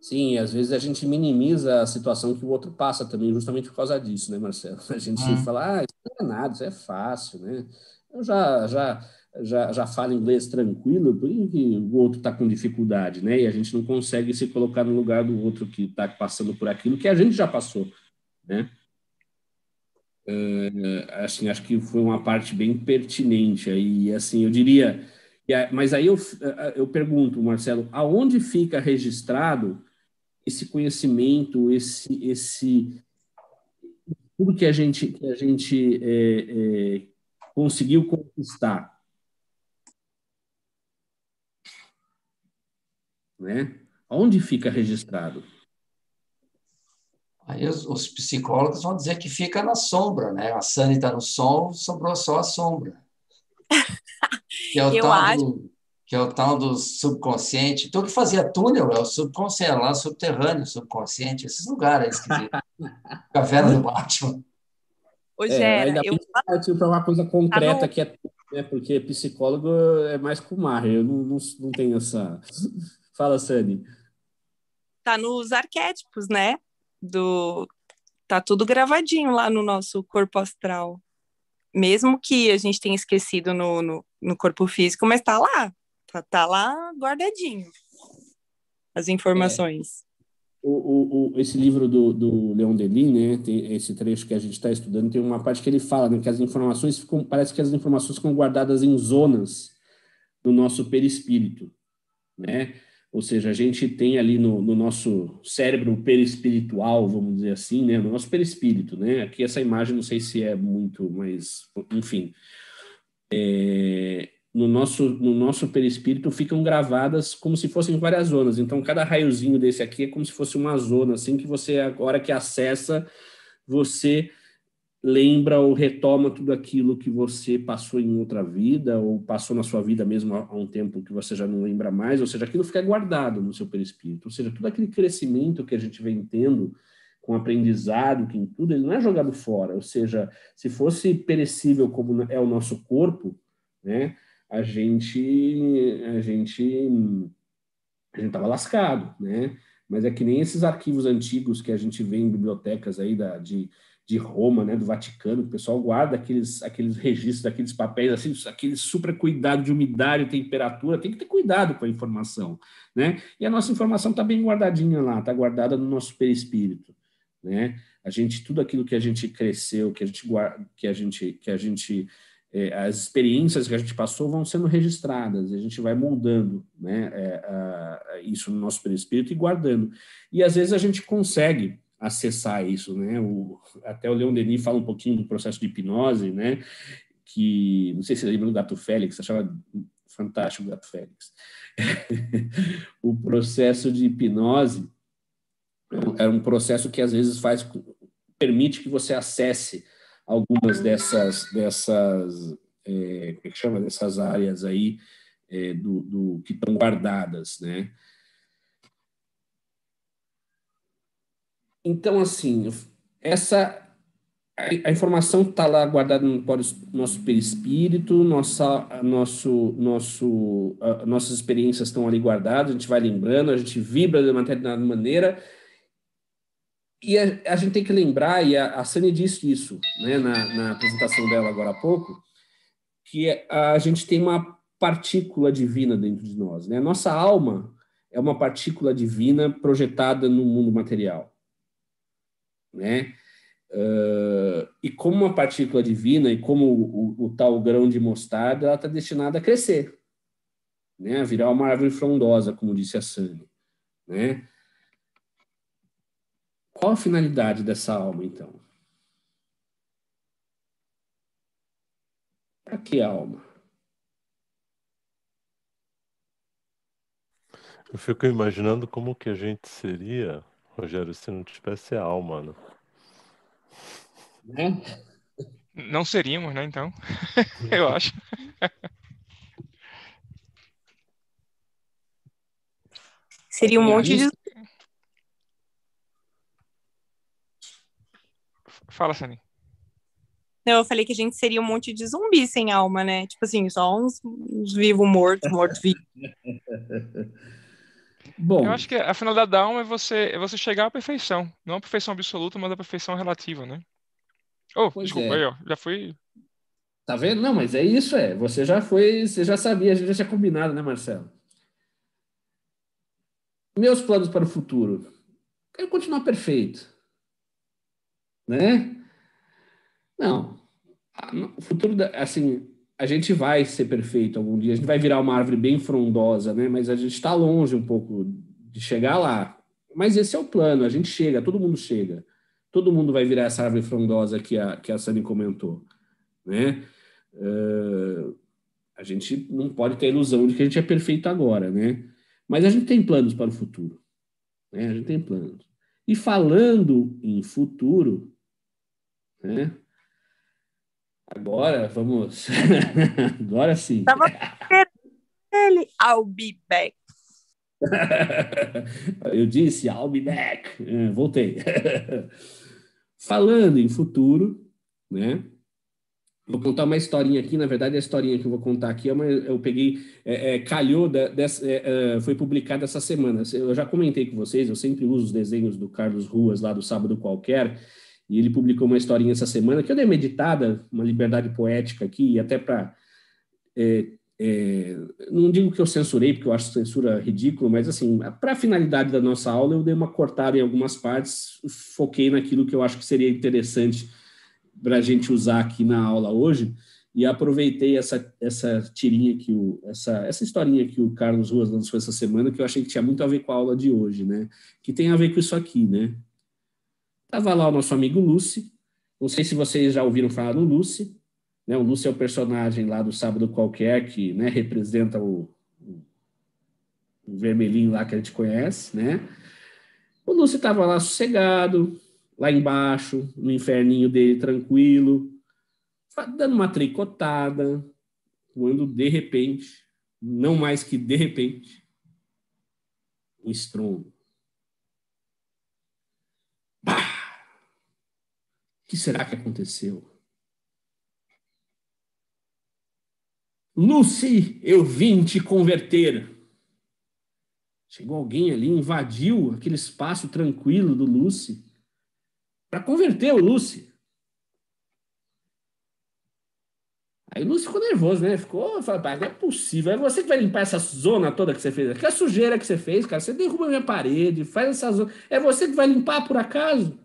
Sim, às vezes a gente minimiza a situação que o outro passa também, justamente por causa disso, né, Marcelo? A gente hum. fala, ah, isso não é nada, isso é fácil, né? Eu já, já, já, já falo inglês tranquilo, por que o outro está com dificuldade, né? E a gente não consegue se colocar no lugar do outro que está passando por aquilo que a gente já passou, né? Uh, assim, acho que foi uma parte bem pertinente aí, assim, eu diria mas aí eu, eh, eh, eu pergunto, Marcelo, aonde fica registrado esse conhecimento, esse, esse tudo que a gente, que a gente é, é, conseguiu conquistar? Né? Aonde fica registrado? Aí os, os, psicólogos vão dizer que fica na sombra, né? A Sani está no sol, sobrou só a sombra. Que é o, tal, acho... do, que é o tal do subconsciente. Tudo então, que fazia túnel é o subconsciente, lá subterrâneo, subconsciente, esses lugares Caverna do Batman. Hoje é, ainda eu... partiu para uma coisa concreta tá que é, né, porque psicólogo é mais com mar, eu não, não, não tenho essa. Fala, Sani. Tá nos arquétipos, né? Do tá tudo gravadinho lá no nosso corpo astral mesmo que a gente tenha esquecido no, no, no corpo físico, mas está lá, tá, tá, lá guardadinho as informações. É. O, o, o, esse livro do, do Leon Delis, né, tem esse trecho que a gente está estudando, tem uma parte que ele fala né, que as informações ficam, parece que as informações ficam guardadas em zonas do nosso perispírito, né? Ou seja, a gente tem ali no, no nosso cérebro perispiritual, vamos dizer assim, né? No nosso perispírito, né? Aqui essa imagem não sei se é muito, mas enfim. É, no nosso, no nosso perispírito ficam gravadas como se fossem várias zonas. Então, cada raiozinho desse aqui é como se fosse uma zona, assim, que você, agora que acessa, você lembra ou retoma tudo aquilo que você passou em outra vida, ou passou na sua vida mesmo há um tempo que você já não lembra mais, ou seja, aquilo fica guardado no seu perispírito. Ou seja, todo aquele crescimento que a gente vem tendo com aprendizado, que em tudo, ele não é jogado fora. Ou seja, se fosse perecível como é o nosso corpo, né, a gente a gente a gente tava lascado, né? Mas é que nem esses arquivos antigos que a gente vê em bibliotecas aí da, de de Roma, né, do Vaticano, o pessoal guarda aqueles, aqueles registros, aqueles papéis, assim, aquele super cuidado de umidade, temperatura, tem que ter cuidado com a informação, né? E a nossa informação está bem guardadinha lá, está guardada no nosso perispírito, né? A gente, tudo aquilo que a gente cresceu, que a gente guarda, que a gente, que a gente é, as experiências que a gente passou vão sendo registradas, a gente vai moldando né, é, a, isso no nosso perispírito e guardando. E às vezes a gente consegue, acessar isso, né? O, até o Leon Denis fala um pouquinho do processo de hipnose, né? Que não sei se lembra do Gato Félix, achava fantástico o Gato Félix. o processo de hipnose é um processo que às vezes faz permite que você acesse algumas dessas dessas é, como é que chama dessas áreas aí é, do, do que estão guardadas, né? Então, assim, essa a, a informação está lá guardada no nosso perispírito, nossa, nosso, nosso, a, nossas experiências estão ali guardadas, a gente vai lembrando, a gente vibra de uma determinada maneira. E a, a gente tem que lembrar, e a, a Sani disse isso né, na, na apresentação dela agora há pouco, que a gente tem uma partícula divina dentro de nós. Né? A nossa alma é uma partícula divina projetada no mundo material né? Uh, e como uma partícula divina e como o, o, o tal grão de mostarda, ela está destinada a crescer, né? A virar uma árvore frondosa, como disse a Sani, né? Qual a finalidade dessa alma, então? Para que alma? Eu fico imaginando como que a gente seria Rogério, se não tivesse alma, mano. Né? Não seríamos, né, então? Eu acho. Seria um monte de. Fala, Sani. Não, eu falei que a gente seria um monte de zumbi sem alma, né? Tipo assim, só uns vivos mortos, mortos vivos. Bom. Eu acho que a finalidade da alma é você, é você chegar à perfeição. Não a perfeição absoluta, mas a perfeição relativa, né? Oh, desculpa é. aí, ó. Já fui. Tá vendo? Não, mas é isso, é. Você já foi, você já sabia, a gente já tinha combinado, né, Marcelo? Meus planos para o futuro. Quero continuar perfeito. Né? Não. Ah, o futuro, da, assim, a gente vai ser perfeito algum dia, a gente vai virar uma árvore bem frondosa, né? Mas a gente está longe um pouco de chegar lá. Mas esse é o plano, a gente chega, todo mundo chega. Todo mundo vai virar essa árvore frondosa que a, que a Sani comentou, né? Uh, a gente não pode ter a ilusão de que a gente é perfeito agora, né? Mas a gente tem planos para o futuro, né? A gente tem planos. E falando em futuro, né? Agora vamos. Agora sim. Tava tá ele. I'll be back. Eu disse I'll be back. É, voltei. Falando em futuro, né? Vou contar uma historinha aqui. Na verdade, a historinha que eu vou contar aqui é uma. Eu peguei. É, é, calhou, da, dessa, é, é foi publicada essa semana. Eu já comentei com vocês, eu sempre uso os desenhos do Carlos Ruas lá do Sábado Qualquer e ele publicou uma historinha essa semana que eu dei meditada, uma liberdade poética aqui, e até para. É, é, não digo que eu censurei, porque eu acho censura ridículo, mas assim, para a finalidade da nossa aula, eu dei uma cortada em algumas partes, foquei naquilo que eu acho que seria interessante para a gente usar aqui na aula hoje, e aproveitei essa, essa tirinha que o, essa, essa historinha que o Carlos Ruas lançou essa semana, que eu achei que tinha muito a ver com a aula de hoje, né? Que tem a ver com isso aqui, né? Estava lá o nosso amigo Lucy. Não sei se vocês já ouviram falar do Lucy. Né? O Lucy é o personagem lá do Sábado Qualquer, que né, representa o, o vermelhinho lá que a gente conhece, né? O Lúcio estava lá sossegado, lá embaixo, no inferninho dele, tranquilo, dando uma tricotada, quando de repente, não mais que de repente, um estrondo. que será que aconteceu? Lucy, eu vim te converter. Chegou alguém ali, invadiu aquele espaço tranquilo do Lucy para converter o Lucy. Aí o ficou nervoso, né? Ficou, falou, pai, não é possível. É você que vai limpar essa zona toda que você fez. Aquela é sujeira que você fez, cara. Você derruba minha parede, faz essa zona. É você que vai limpar por acaso?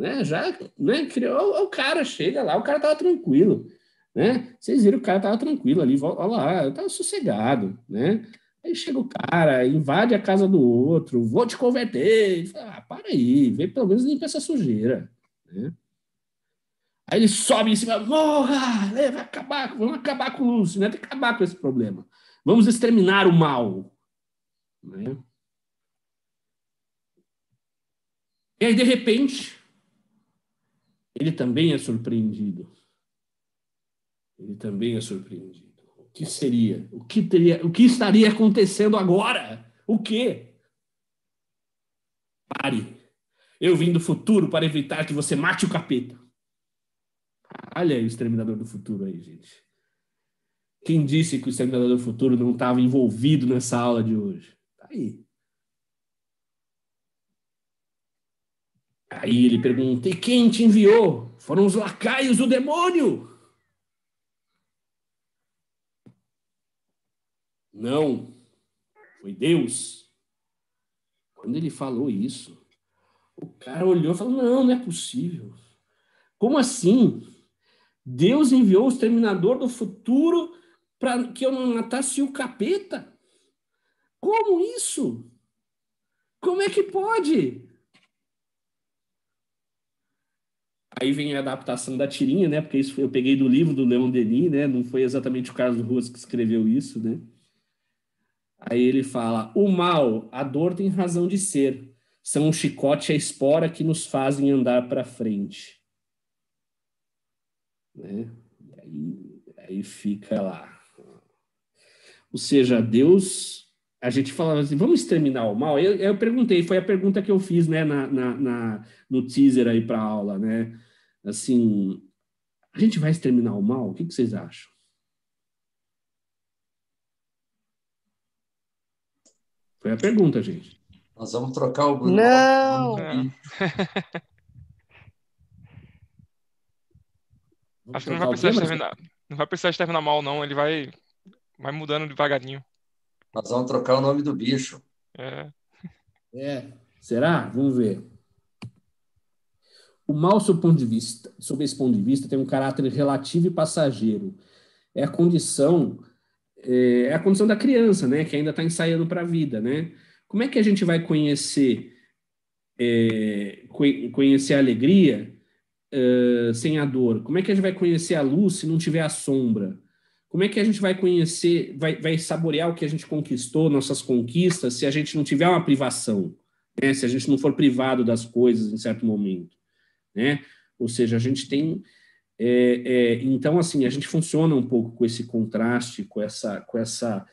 né? Já né, criou, o cara chega lá, o cara tava tranquilo, né? Vocês viram, o cara tava tranquilo ali, olha lá, tava sossegado, né? Aí chega o cara, invade a casa do outro, vou te converter. Fala, ah, para aí, vem pelo menos limpar essa sujeira. Né? Aí ele sobe em cima, morra, vai acabar, vamos acabar com o Lúcio, né? tem que acabar com esse problema. Vamos exterminar o mal. Né? E aí, de repente, ele também é surpreendido. Ele também é surpreendido. O que seria? O que teria? O que estaria acontecendo agora? O quê? Pare. Eu vim do futuro para evitar que você mate o capeta. Olha aí o exterminador do futuro aí, gente. Quem disse que o exterminador do futuro não estava envolvido nessa aula de hoje? Tá aí. Aí ele pergunta: E quem te enviou? Foram os lacaios do demônio. Não, foi Deus. Quando ele falou isso, o cara olhou e falou: Não, não é possível. Como assim? Deus enviou o exterminador do futuro para que eu não matasse o capeta? Como isso? Como é que pode? Aí vem a adaptação da tirinha, né? Porque isso eu peguei do livro do Leon Denis, né? Não foi exatamente o Carlos Ruas que escreveu isso, né? Aí ele fala: o mal, a dor tem razão de ser. São o chicote e a espora que nos fazem andar para frente. Né? E aí, aí fica lá. Ou seja, Deus a gente falava assim, vamos exterminar o mal? Eu, eu perguntei, foi a pergunta que eu fiz, né, na, na, na no teaser aí para aula, né? Assim, a gente vai exterminar o mal? O que, que vocês acham? Foi a pergunta, gente. Nós vamos trocar o Bruno. Não! Acho que não vai precisar exterminar. Não vai precisar exterminar mal, não. Ele vai, vai mudando devagarinho. Nós vamos trocar o nome do bicho. É. é. Será? Vamos ver. O mal, sob, ponto de vista, sob esse ponto de vista, tem um caráter relativo e passageiro. É a condição, é, é a condição da criança, né? Que ainda está ensaiando para a vida, né? Como é que a gente vai conhecer, é, conhecer a alegria uh, sem a dor? Como é que a gente vai conhecer a luz se não tiver a sombra? Como é que a gente vai conhecer, vai, vai saborear o que a gente conquistou, nossas conquistas, se a gente não tiver uma privação? Né? Se a gente não for privado das coisas em certo momento, né? Ou seja, a gente tem é, é, então, assim, a gente funciona um pouco com esse contraste, com essa, com essa,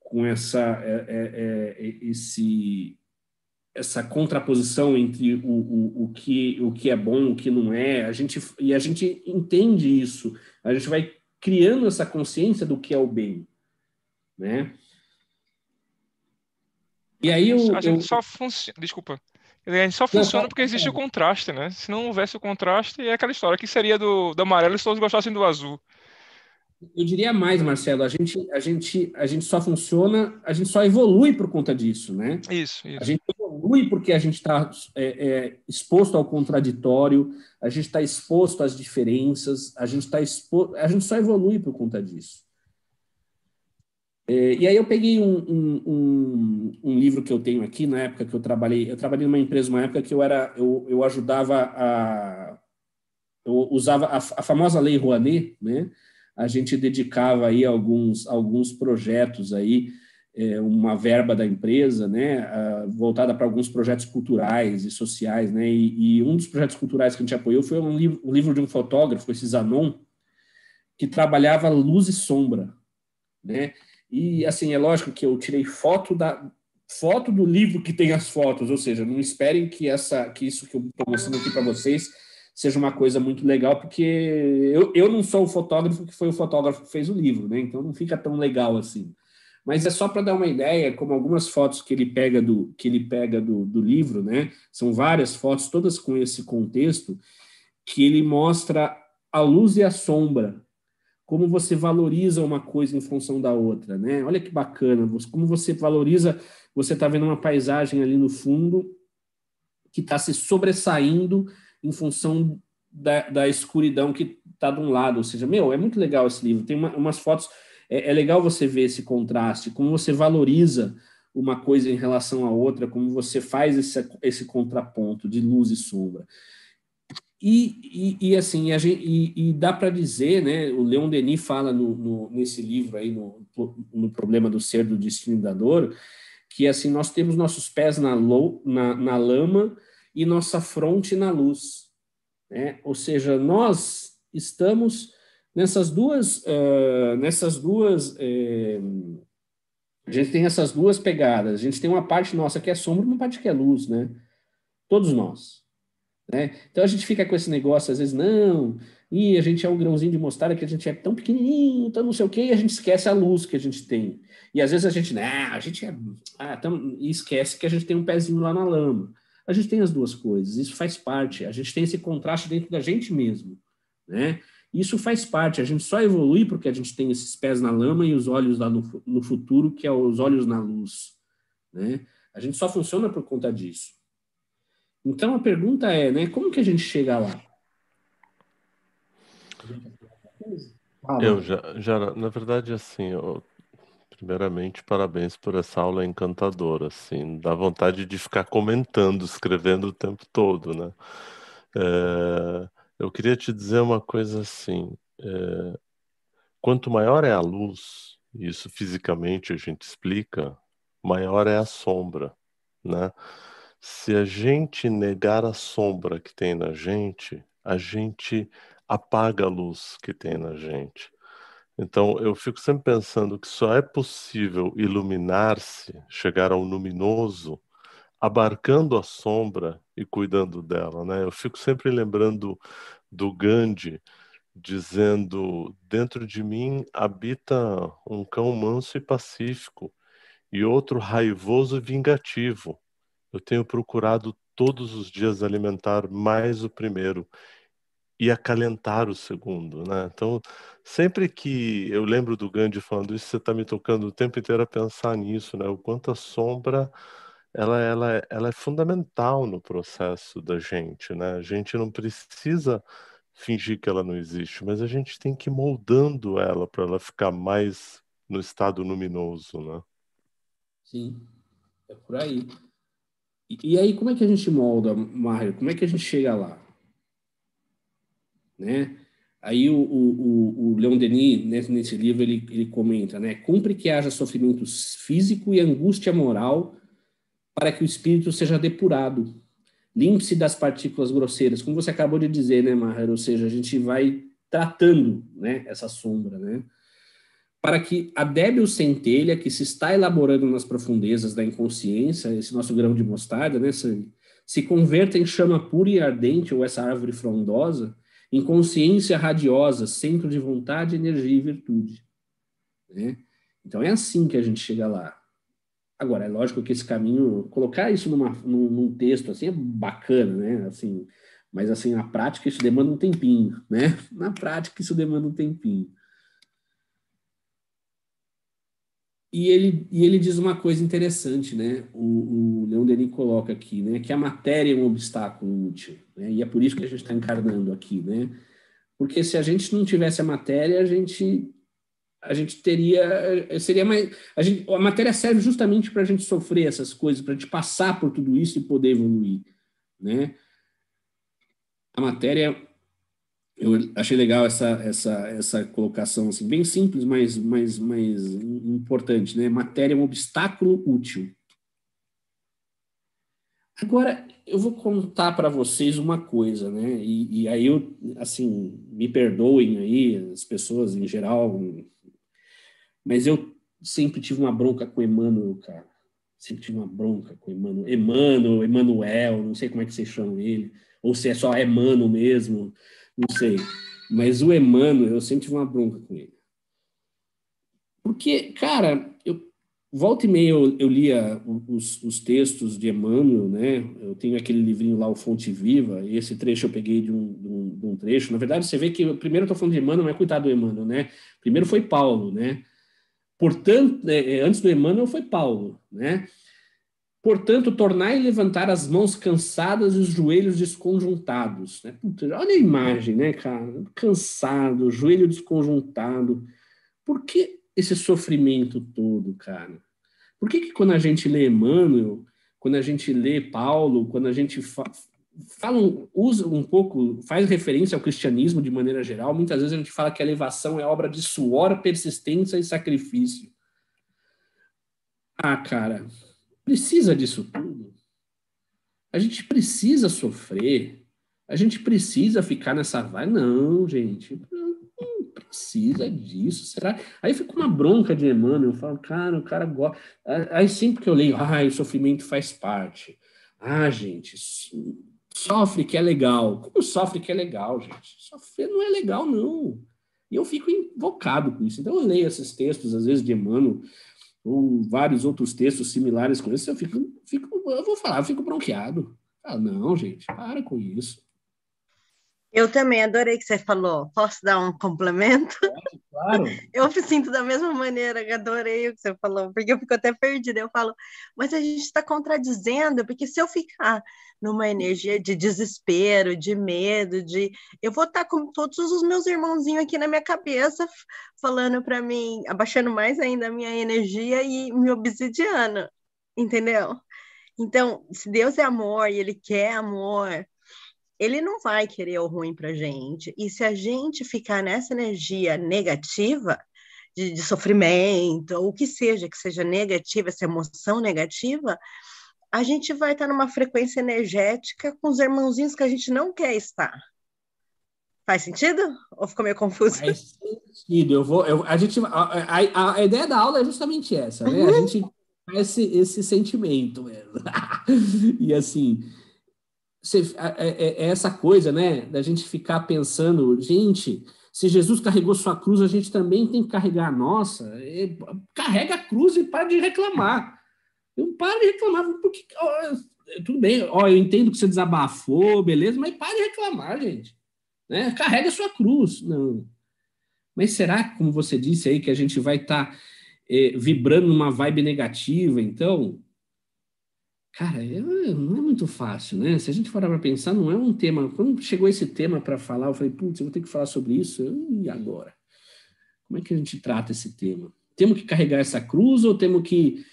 com essa, é, é, é esse, essa contraposição entre o, o, o, que, o que é bom, o que não é. A gente e a gente entende isso. A gente vai criando essa consciência do que é o bem, né? E aí eu, a gente eu... só funciona, desculpa, a gente só funciona porque existe o contraste, né? Se não houvesse o contraste, é aquela história que seria do, do amarelo se todos gostassem do azul. Eu diria mais, Marcelo, a gente, a gente, a gente só funciona, a gente só evolui por conta disso, né? Isso, isso. A gente evolui porque a gente está é, é, exposto ao contraditório, a gente está exposto às diferenças, a gente está exposto, a gente só evolui por conta disso. É, e aí eu peguei um, um, um, um, livro que eu tenho aqui na época que eu trabalhei, eu trabalhei numa empresa uma época que eu era, eu, eu ajudava a eu usava a, a famosa lei Rouanet, né? a gente dedicava aí alguns, alguns projetos aí, é, uma verba da empresa, né, a, voltada para alguns projetos culturais e sociais, né, e, e, um dos projetos culturais que a gente apoiou foi um livro, um livro de um fotógrafo, esse Zanon, que trabalhava luz e sombra, né, e assim, é lógico que eu tirei foto da, foto do livro que tem as fotos, ou seja, não esperem que essa que isso que eu estou mostrando aqui para vocês seja uma coisa muito legal, porque eu, eu não sou o fotógrafo que foi o fotógrafo que fez o livro, né? Então não fica tão legal assim. Mas é só para dar uma ideia, como algumas fotos que ele pega do que ele pega do, do livro, né? São várias fotos, todas com esse contexto, que ele mostra a luz e a sombra como você valoriza uma coisa em função da outra, né? Olha que bacana, como você valoriza, você está vendo uma paisagem ali no fundo que está se sobressaindo em função da, da escuridão que está de um lado. Ou seja, meu, é muito legal esse livro. Tem uma, umas fotos. É, é legal você ver esse contraste, como você valoriza uma coisa em relação à outra, como você faz esse, esse contraponto de luz e sombra. E, e, e, assim, e, gente, e dá para dizer, né? O Leon Denis fala no, no, nesse livro aí, no, no Problema do Ser, do Destino e da Dor, que assim, nós temos nossos pés na, lo, na, na lama e nossa fronte na luz. Né? Ou seja, nós estamos nessas duas, uh, nessas duas, uh, a gente tem essas duas pegadas. A gente tem uma parte nossa que é sombra, uma parte que é luz, né? Todos nós. Né? Então a gente fica com esse negócio, às vezes, não, e a gente é um grãozinho de mostarda que a gente é tão pequenininho, tão não sei o quê, e a gente esquece a luz que a gente tem. E às vezes a gente, ah, a gente é, ah, e esquece que a gente tem um pezinho lá na lama. A gente tem as duas coisas, isso faz parte, a gente tem esse contraste dentro da gente mesmo, né? Isso faz parte, a gente só evolui porque a gente tem esses pés na lama e os olhos lá no, no futuro, que é os olhos na luz, né? A gente só funciona por conta disso. Então a pergunta é, né, como que a gente chega lá? Eu já, já na verdade assim, eu Primeiramente, parabéns por essa aula encantadora, assim, dá vontade de ficar comentando, escrevendo o tempo todo, né? É, eu queria te dizer uma coisa assim, é, quanto maior é a luz, isso fisicamente a gente explica, maior é a sombra, né? Se a gente negar a sombra que tem na gente, a gente apaga a luz que tem na gente. Então, eu fico sempre pensando que só é possível iluminar-se, chegar ao luminoso, abarcando a sombra e cuidando dela, né? Eu fico sempre lembrando do Gandhi dizendo: "Dentro de mim habita um cão manso e pacífico e outro raivoso e vingativo. Eu tenho procurado todos os dias alimentar mais o primeiro e acalentar o segundo, né? Então, sempre que eu lembro do Gandhi falando isso, você está me tocando o tempo inteiro a pensar nisso, né? O quanto a sombra ela, ela, ela é fundamental no processo da gente, né? A gente não precisa fingir que ela não existe, mas a gente tem que ir moldando ela para ela ficar mais no estado luminoso, né? Sim, é por aí. E, e aí, como é que a gente molda, Mário? Como é que a gente chega lá? né? Aí o, o, o Leon Denis, nesse, né, nesse livro, ele, ele comenta, né? Cumpre que haja sofrimento físico e angústia moral para que o espírito seja depurado. Limpe-se das partículas grosseiras, como você acabou de dizer, né, Mahara? Ou seja, a gente vai tratando né, essa sombra, né? Para que a débil centelha que se está elaborando nas profundezas da inconsciência, esse nosso grão de mostarda, né, Se converta em chama pura e ardente, ou essa árvore frondosa, em consciência radiosa, centro de vontade, energia e virtude. Né? Então é assim que a gente chega lá. Agora, é lógico que esse caminho, colocar isso numa, num, num, texto assim é bacana, né? Assim, mas assim, na prática isso demanda um tempinho, né? Na prática isso demanda um tempinho. E ele, e ele diz uma coisa interessante, né? O, o Leon Denis coloca aqui, né? Que a matéria é um obstáculo útil, né? E é por isso que a gente está encarnando aqui, né? Porque se a gente não tivesse a matéria, a gente a gente teria seria mais a, gente, a matéria serve justamente para a gente sofrer essas coisas, para a gente passar por tudo isso e poder evoluir, né? A matéria eu achei legal essa, essa, essa colocação, assim, bem simples, mas, mas, mas importante, né? Matéria é um obstáculo útil. Agora, eu vou contar para vocês uma coisa, né? E, e, aí eu, assim, me perdoem aí, as pessoas em geral, mas eu sempre tive uma bronca com Emmanuel, cara. Sempre tive uma bronca com Emmanuel. Emmanuel, Emanuel, não sei como é que vocês chamam ele, ou se é só Emmanuel mesmo não sei. Mas o Emmanuel, eu sempre tive uma bronca com ele. Porque, cara, eu volta e meia eu, eu lia os, os, textos de Emmanuel, né? Eu tenho aquele livrinho lá, O Fonte Viva, e esse trecho eu peguei de um, de um, de um trecho. Na verdade, você vê que primeiro eu estou falando de Emmanuel, mas cuidado do Emmanuel, né? Primeiro foi Paulo, né? Portanto, né, antes do Emmanuel foi Paulo, né? Portanto, tornai e levantar as mãos cansadas e os joelhos desconjuntados. Né? Puta, olha a imagem, né, cara? Cansado, joelho desconjuntado. Por que esse sofrimento todo, cara? Por que, que quando a gente lê Emmanuel, quando a gente lê Paulo, quando a gente fa fala, um, usa um pouco, faz referência ao cristianismo de maneira geral, muitas vezes a gente fala que a elevação é obra de suor, persistência e sacrifício. Ah, cara, precisa disso tudo. A gente precisa sofrer. A gente precisa ficar nessa vai. Não, gente. precisa disso. Será? Aí fica uma bronca de Emmanuel. Eu falo, cara, o cara gosta. Aí sempre que eu leio, ah, o sofrimento faz parte. Ah, gente, sofre que é legal. Como sofre que é legal, gente? Sofrer não é legal, não. E eu fico invocado com isso. Então eu leio esses textos, às vezes, de Emmanuel, ou vários outros textos similares com isso, eu fico, fico eu vou falar, eu fico bronqueado. Ah, não, gente, para com isso. Eu também adorei que você falou. Posso dar um complemento? claro. Eu me sinto da mesma maneira, adorei o que você falou, porque eu fico até perdida. Eu falo, mas a gente está contradizendo, porque se eu ficar numa energia de desespero, de medo, de eu vou estar tá com todos os meus irmãozinhos aqui na minha cabeça falando para mim, abaixando mais ainda a minha energia e me obsidiando, entendeu? Então, se Deus é amor e ele quer amor, ele não vai querer o ruim para gente. E se a gente ficar nessa energia negativa, de, de sofrimento, ou o que seja, que seja negativa, essa emoção negativa, a gente vai estar numa frequência energética com os irmãozinhos que a gente não quer estar. Faz sentido? Ou ficou meio confuso? Faz sentido. Eu vou, eu, a, gente, a, a, a ideia da aula é justamente essa, né? Uhum. A gente esse, esse sentimento mesmo. e assim, é, é, é essa coisa, né, da gente ficar pensando, gente, se Jesus carregou sua cruz, a gente também tem que carregar a nossa. É, carrega a cruz e para de reclamar. Eu paro de reclamar, porque ó, tudo bem, ó, eu entendo que você desabafou, beleza, mas para de reclamar, gente. Né? Carrega a sua cruz. Não. Mas será, como você disse aí, que a gente vai estar tá, eh, vibrando numa vibe negativa, então? Cara, não é muito fácil, né? Se a gente for para pensar, não é um tema. Quando chegou esse tema para falar, eu falei, putz, eu vou ter que falar sobre isso. e agora? Como é que a gente trata esse tema? Temos que carregar essa cruz ou temos que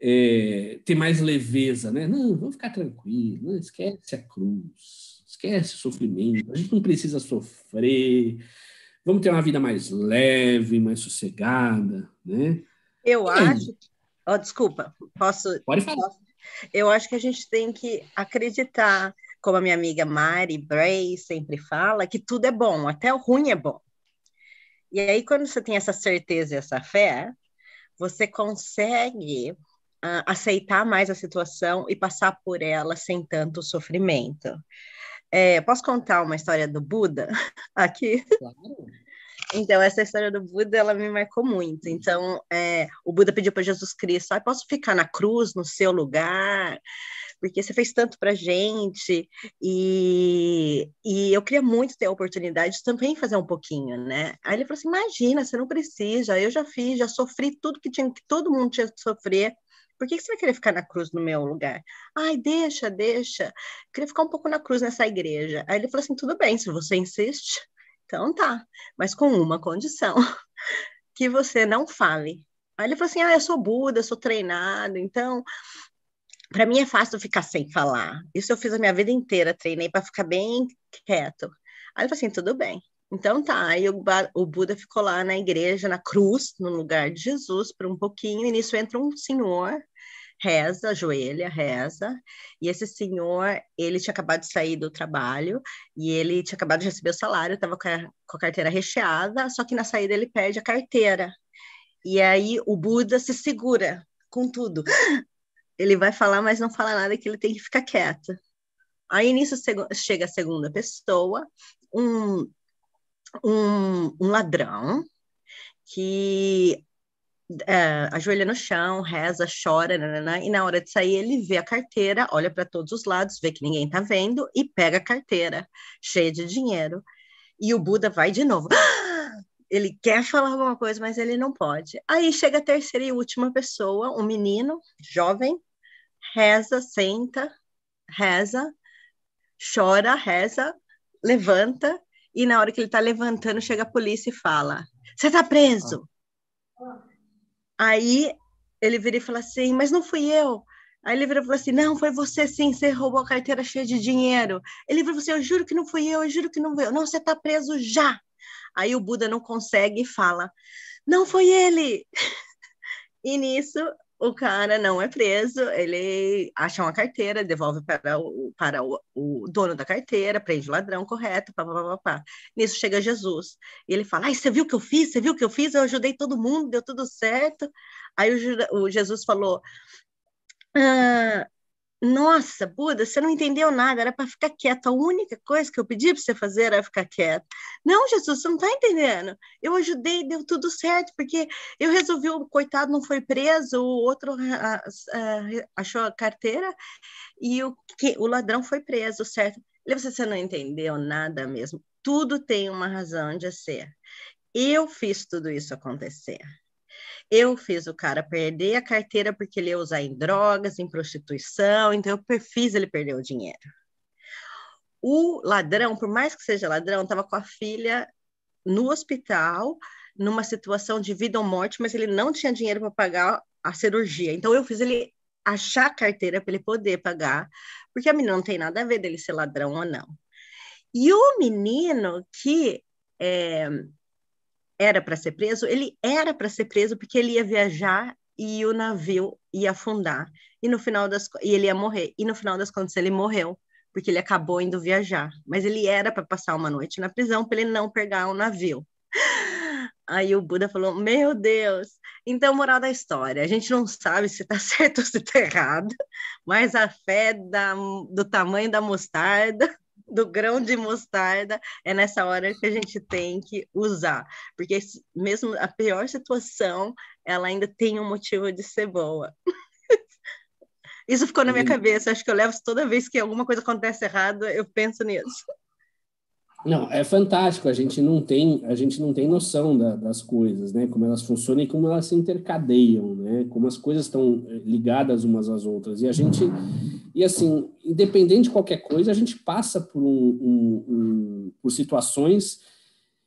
é, ter mais leveza, né? Não, vamos ficar tranquilo, esquece a cruz, esquece o sofrimento, a gente não precisa sofrer, vamos ter uma vida mais leve, mais sossegada, né? Eu é. acho. Oh, desculpa, posso. Pode falar. Posso eu acho que a gente tem que acreditar, como a minha amiga Mari Bray sempre fala, que tudo é bom, até o ruim é bom. E aí, quando você tem essa certeza e essa fé, você consegue uh, aceitar mais a situação e passar por ela sem tanto sofrimento. É, posso contar uma história do Buda aqui? Claro. Então, essa história do Buda, ela me marcou muito. Então, é, o Buda pediu para Jesus Cristo, ah, posso ficar na cruz, no seu lugar? Porque você fez tanto para gente. E, e eu queria muito ter a oportunidade de também fazer um pouquinho, né? Aí ele falou assim, imagina, você não precisa, eu já fiz, já sofri tudo que, tinha, que todo mundo tinha que sofrer. Por que, você vai querer ficar na cruz no meu lugar? Ai, deixa, deixa. queria ficar um pouco na cruz nessa igreja. Aí ele falou assim: tudo bem, se você insiste. Então tá, mas com uma condição, que você não fale. Aí ele falou assim: ah, eu sou Buda, sou treinado, então para mim é fácil ficar sem falar. Isso eu fiz a minha vida inteira, treinei para ficar bem quieto. Aí ele falou assim: tudo bem. Então tá, aí o, o Buda ficou lá na igreja, na cruz, no lugar de Jesus, por um pouquinho, e nisso entra um senhor reza, ajoelha, reza. E esse senhor, ele tinha acabado de sair do trabalho e ele tinha acabado de receber o salário, estava com, com a carteira recheada, só que na saída ele perde a carteira. E aí o Buda se segura com tudo. Ele vai falar, mas não fala nada que ele tem que ficar quieto. Aí nisso chega a segunda pessoa, um, um, um ladrão que é, ajoelha no chão, reza, chora, nanana, e na hora de sair ele vê a carteira, olha para todos os lados, vê que ninguém tá vendo e pega a carteira cheia de dinheiro. E o Buda vai de novo. Ele quer falar alguma coisa, mas ele não pode. Aí chega a terceira e última pessoa, um menino jovem, reza, senta, reza, chora, reza, levanta, e na hora que ele está levantando, chega a polícia e fala: Você está preso! Ah. Aí ele vira e fala assim, mas não fui eu. Aí ele vira e falou assim: Não, foi você sim, você roubou a carteira cheia de dinheiro. Ele fala assim: Eu juro que não fui eu, eu juro que não fui eu. Não, você está preso já. Aí o Buda não consegue e fala: Não foi ele. E nisso o cara não é preso, ele acha uma carteira, devolve para o, para o, o dono da carteira, prende o ladrão, correto, pá, pá, pá, pá. Nisso chega Jesus, e ele fala, ai, você viu o que eu fiz? Você viu o que eu fiz? Eu ajudei todo mundo, deu tudo certo. Aí o, o Jesus falou, ah, nossa, Buda, você não entendeu nada, era para ficar quieto. A única coisa que eu pedi para você fazer era ficar quieto. Não, Jesus, você não está entendendo. Eu ajudei, deu tudo certo, porque eu resolvi, o coitado não foi preso, o outro ah, ah, eh, achou a carteira e o, que, o ladrão foi preso, certo? Ele você, assim, você não entendeu nada mesmo. Tudo tem uma razão de ser. Eu fiz tudo isso acontecer. Eu fiz o cara perder a carteira porque ele ia usar em drogas, em prostituição, então eu fiz ele perder o dinheiro. O ladrão, por mais que seja ladrão, estava com a filha no hospital, numa situação de vida ou morte, mas ele não tinha dinheiro para pagar a cirurgia. Então eu fiz ele achar a carteira para ele poder pagar, porque a menina não tem nada a ver dele ser ladrão ou não. E o menino que é, era para ser preso, ele era para ser preso porque ele ia viajar e o navio ia afundar e no final das e ele ia morrer e no final das contas ele morreu porque ele acabou indo viajar, mas ele era para passar uma noite na prisão para ele não pegar o um navio. Aí o Buda falou: Meu Deus! Então, moral da história: a gente não sabe se está certo ou se está errado, mas a fé da, do tamanho da mostarda do grão de mostarda é nessa hora que a gente tem que usar, porque mesmo a pior situação, ela ainda tem um motivo de ser boa. Isso ficou na minha cabeça, acho que eu levo toda vez que alguma coisa acontece errada, eu penso nisso. Não, é fantástico. A gente não tem, a gente não tem noção da, das coisas, né? Como elas funcionam e como elas se intercadeiam, né? Como as coisas estão eh, ligadas umas às outras. E a gente, e assim, independente de qualquer coisa, a gente passa por um, um, um por situações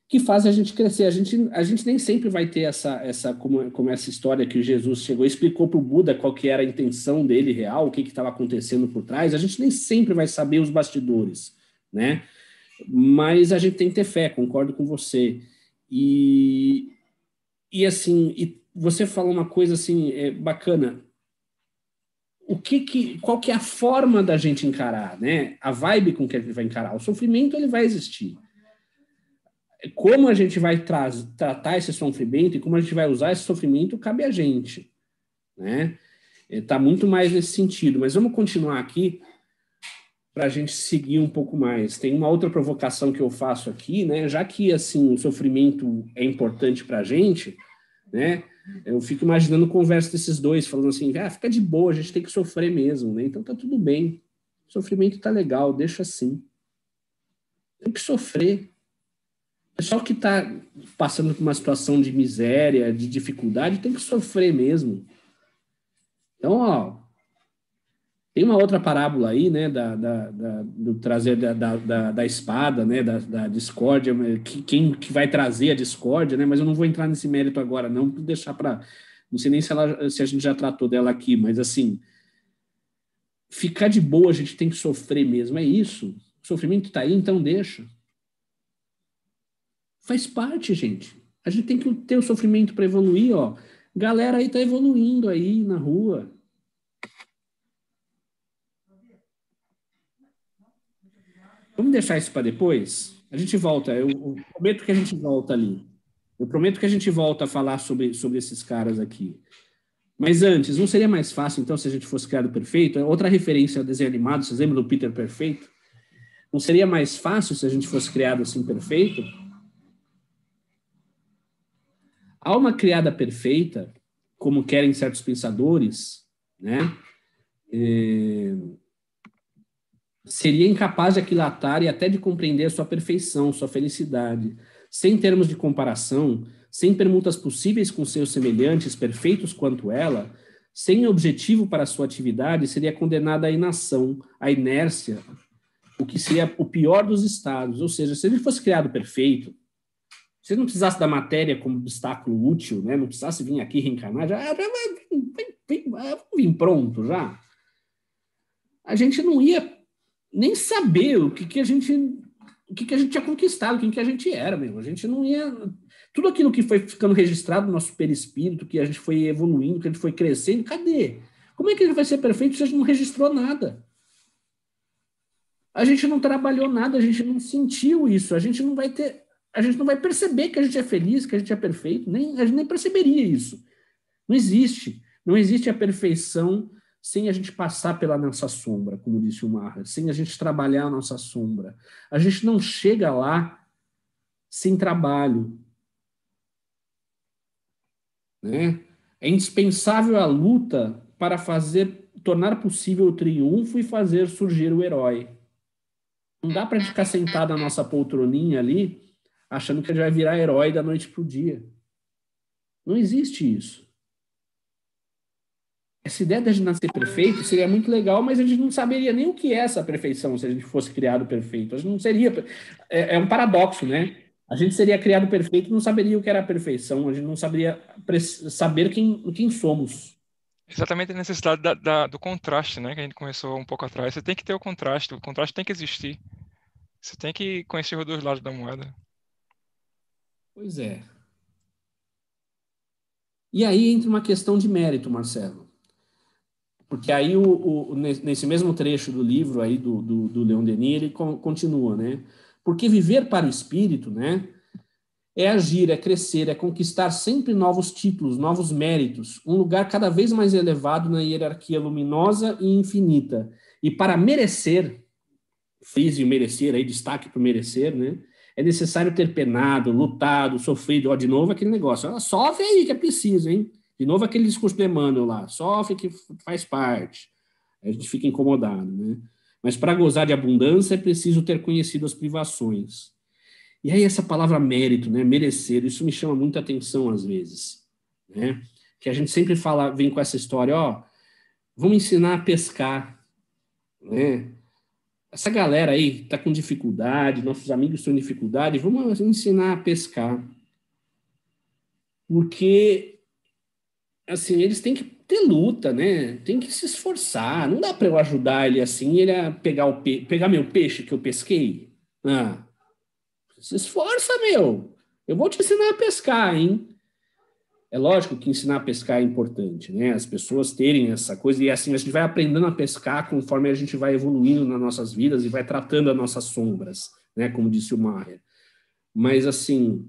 que fazem a gente crescer. A gente, a gente nem sempre vai ter essa, essa como, como essa história que Jesus chegou e explicou para o Buda qual que era a intenção dele real, o que estava acontecendo por trás. A gente nem sempre vai saber os bastidores, né? Mas a gente tem que ter fé, concordo com você. E, e assim, e você falou uma coisa assim é, bacana. O que que, qual que é a forma da gente encarar, né? A vibe com que a gente vai encarar. O sofrimento ele vai existir. Como a gente vai tra tratar esse sofrimento e como a gente vai usar esse sofrimento cabe a gente, né? Está é, muito mais nesse sentido. Mas vamos continuar aqui para a gente seguir um pouco mais. Tem uma outra provocação que eu faço aqui, né? Já que assim o sofrimento é importante para a gente, né? Eu fico imaginando conversa desses dois falando assim, ah, fica de boa, a gente tem que sofrer mesmo, né? Então tá tudo bem, o sofrimento tá legal, deixa assim. Tem que sofrer. O pessoal que está passando por uma situação de miséria, de dificuldade, tem que sofrer mesmo. Então, ó, tem uma outra parábola aí, né, da, da, da do trazer da, da, da, espada, né, da, da discórdia, que, quem que vai trazer a discórdia, né, mas eu não vou entrar nesse mérito agora, não, deixar para... Não sei nem se, ela, se a gente já tratou dela aqui, mas assim, ficar de boa, a gente tem que sofrer mesmo, é isso? O sofrimento está aí, então deixa. Faz parte, gente. A gente tem que ter o sofrimento para evoluir, ó. Galera aí tá evoluindo aí na rua, Vamos deixar isso para depois? A gente volta, eu, eu, prometo que a gente volta ali. Eu prometo que a gente volta a falar sobre, sobre esses caras aqui. Mas antes, não seria mais fácil, então, se a gente fosse criado perfeito? É outra referência ao desenho animado, vocês lembram do Peter Perfeito? Não seria mais fácil se a gente fosse criado assim perfeito? Há alma criada perfeita, como querem certos pensadores, né? É, seria incapaz de aquilatar e até de compreender sua perfeição, sua felicidade. Sem termos de comparação, sem permutas possíveis com seus semelhantes, perfeitos quanto ela, sem objetivo para sua atividade, seria condenada à inação, à inércia, o que seria o pior dos estados. Ou seja, se ele fosse criado perfeito, se ele não precisasse da matéria como obstáculo útil, né? não precisasse vir aqui reencarnar, já, já vai, vem, vem, pronto já. A gente não ia nem saber o que, que a gente o que, que a gente tinha conquistado, quem que a gente era mesmo. A gente não ia. Tudo aquilo que foi ficando registrado no nosso perispírito, que a gente foi evoluindo, que a gente foi crescendo, cadê? Como é que ele vai ser perfeito se a gente não registrou nada? A gente não trabalhou nada, a gente não sentiu isso, a gente não vai ter. A gente não vai perceber que a gente é feliz, que a gente é perfeito, nem, a gente nem perceberia isso. Não existe. Não existe a perfeição sem a gente passar pela nossa sombra, como disse o Marra, sem a gente trabalhar a nossa sombra. A gente não chega lá sem trabalho. Né? É indispensável a luta para fazer tornar possível o triunfo e fazer surgir o herói. Não dá para ficar sentado na nossa poltroninha ali, achando que a gente vai virar herói da noite para o dia. Não existe isso essa ideia a gente nascer perfeito seria muito legal, mas a gente não saberia nem o que é essa perfeição se a gente fosse criado perfeito. A gente não seria. É, é um paradoxo, né? A gente seria criado perfeito e não saberia o que era a perfeição, a gente não saberia saber quem, quem somos. Exatamente a necessidade da, da, do contraste, né? Que a gente começou um pouco atrás. Você tem que ter o contraste, o contraste tem que existir. Você tem que conhecer os dois lados da moeda. Pois é. E aí entra uma questão de mérito, Marcelo. Porque aí, o, o, nesse mesmo trecho do livro aí do, do, do Leon Denis, ele continua, né? Porque viver para o espírito, né? É agir, é crescer, é conquistar sempre novos títulos, novos méritos, um lugar cada vez mais elevado na hierarquia luminosa e infinita. E para merecer, frise merecer, aí destaque para merecer, né? É necessário ter penado, lutado, sofrido, ó, de novo aquele negócio. sofre aí que é preciso, hein? De novo, aquele discurso do Emmanuel lá, sofre que faz parte. A gente fica incomodado, né? Mas para gozar de abundância é preciso ter conhecido as privações. E aí essa palavra mérito, né, merecer, isso me chama muita atenção às vezes, né? Que a gente sempre fala, vem com essa história, ó, vamos ensinar a pescar, né? Essa galera aí tá com dificuldade, nossos amigos estão em dificuldade, vamos ensinar a pescar. Porque assim, eles têm que ter luta, né? Tem que se esforçar. Não dá para eu ajudar ele assim, ele a pegar o pe... pegar meu peixe que eu pesquei. Ah, se esforça, meu. Eu vou te ensinar a pescar, hein? É lógico que ensinar a pescar é importante, né? As pessoas terem essa coisa e assim a gente vai aprendendo a pescar conforme a gente vai evoluindo nas nossas vidas e vai tratando as nossas sombras, né? Como disse o Maia. Mas assim,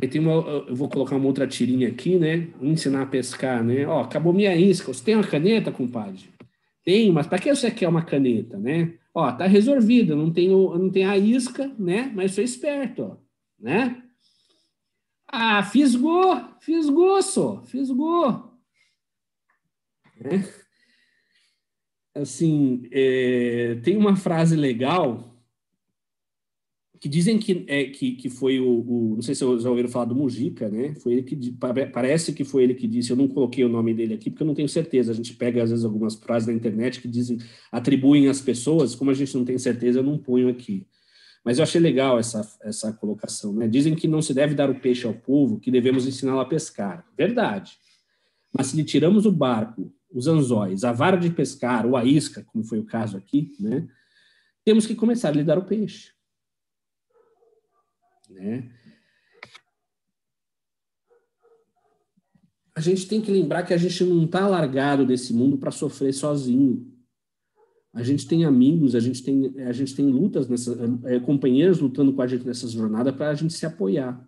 Aí tem uma, eu vou colocar uma outra tirinha aqui, né? Ensinar a pescar, né? Ó, acabou minha isca. Você tem uma caneta, compadre? Tem, mas para que você quer uma caneta, né? Ó, tá resolvido, não tenho, não tem a isca, né? Mas sou esperto, ó, né? Ah, fisgou, fisgou, só, fisgou. Né? Assim, é, tem uma frase legal que dizem que, é, que, que foi o, o Não sei se vocês já ouviram falar do Mujica, né? Foi ele que. Parece que foi ele que disse. Eu não coloquei o nome dele aqui, porque eu não tenho certeza. A gente pega, às vezes, algumas frases da internet que dizem. atribuem às pessoas. Como a gente não tem certeza, eu não ponho aqui. Mas eu achei legal essa, essa colocação, né? Dizem que não se deve dar o peixe ao povo, que devemos ensiná-lo a pescar. Verdade. Mas se lhe tiramos o barco, os anzóis, a vara de pescar ou a isca, como foi o caso aqui, né? Temos que começar a lhe dar o peixe. Né? A gente tem que lembrar que a gente não está largado desse mundo para sofrer sozinho. A gente tem amigos, a gente tem, a gente tem lutas, nessa, é, companheiros lutando com a gente nessas jornadas para a gente se apoiar.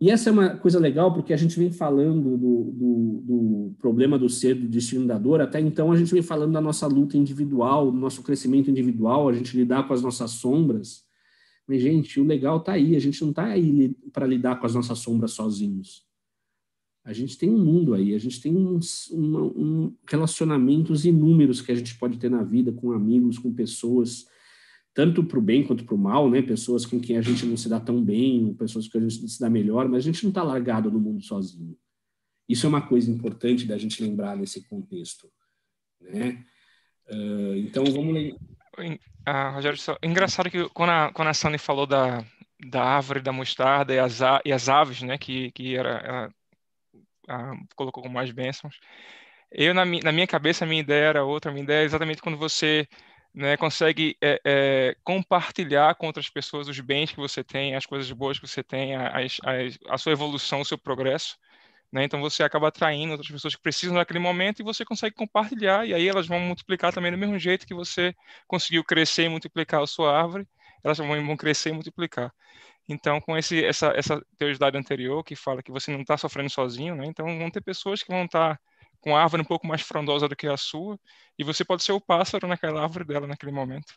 E essa é uma coisa legal, porque a gente vem falando do, do, do, problema do ser, do destino da dor, até então a gente vem falando da nossa luta individual, do nosso crescimento individual, a gente lidar com as nossas sombras. Mas, gente, o legal está aí. A gente não está aí para lidar com as nossas sombras sozinhos. A gente tem um mundo aí, a gente tem uns, um, um relacionamentos inúmeros que a gente pode ter na vida com amigos, com pessoas, tanto para o bem quanto para o mal, né? Pessoas com quem a gente não se dá tão bem, pessoas com quem a gente se dá melhor, mas a gente não está largado no mundo sozinho. Isso é uma coisa importante da gente lembrar nesse contexto, né? Uh, então vamos ah, Rogério, só... engraçado que quando a, quando a Sani falou da, da árvore da mostarda e as, a, e as aves, né, que, que era, a, colocou como mais bênçãos, eu, na, mi, na minha cabeça, a minha ideia era outra, a minha ideia é exatamente quando você né, consegue é, é, compartilhar com outras pessoas os bens que você tem, as coisas boas que você tem, as, as, a sua evolução, o seu progresso, né? Então você acaba atraindo outras pessoas que precisam naquele momento e você consegue compartilhar, e aí elas vão multiplicar também do mesmo jeito que você conseguiu crescer e multiplicar a sua árvore, elas vão crescer e multiplicar. Então, com esse, essa, essa teoridade anterior que fala que você não está sofrendo sozinho, né? então vão ter pessoas que vão estar tá com a árvore um pouco mais frondosa do que a sua, e você pode ser o pássaro naquela árvore dela naquele momento.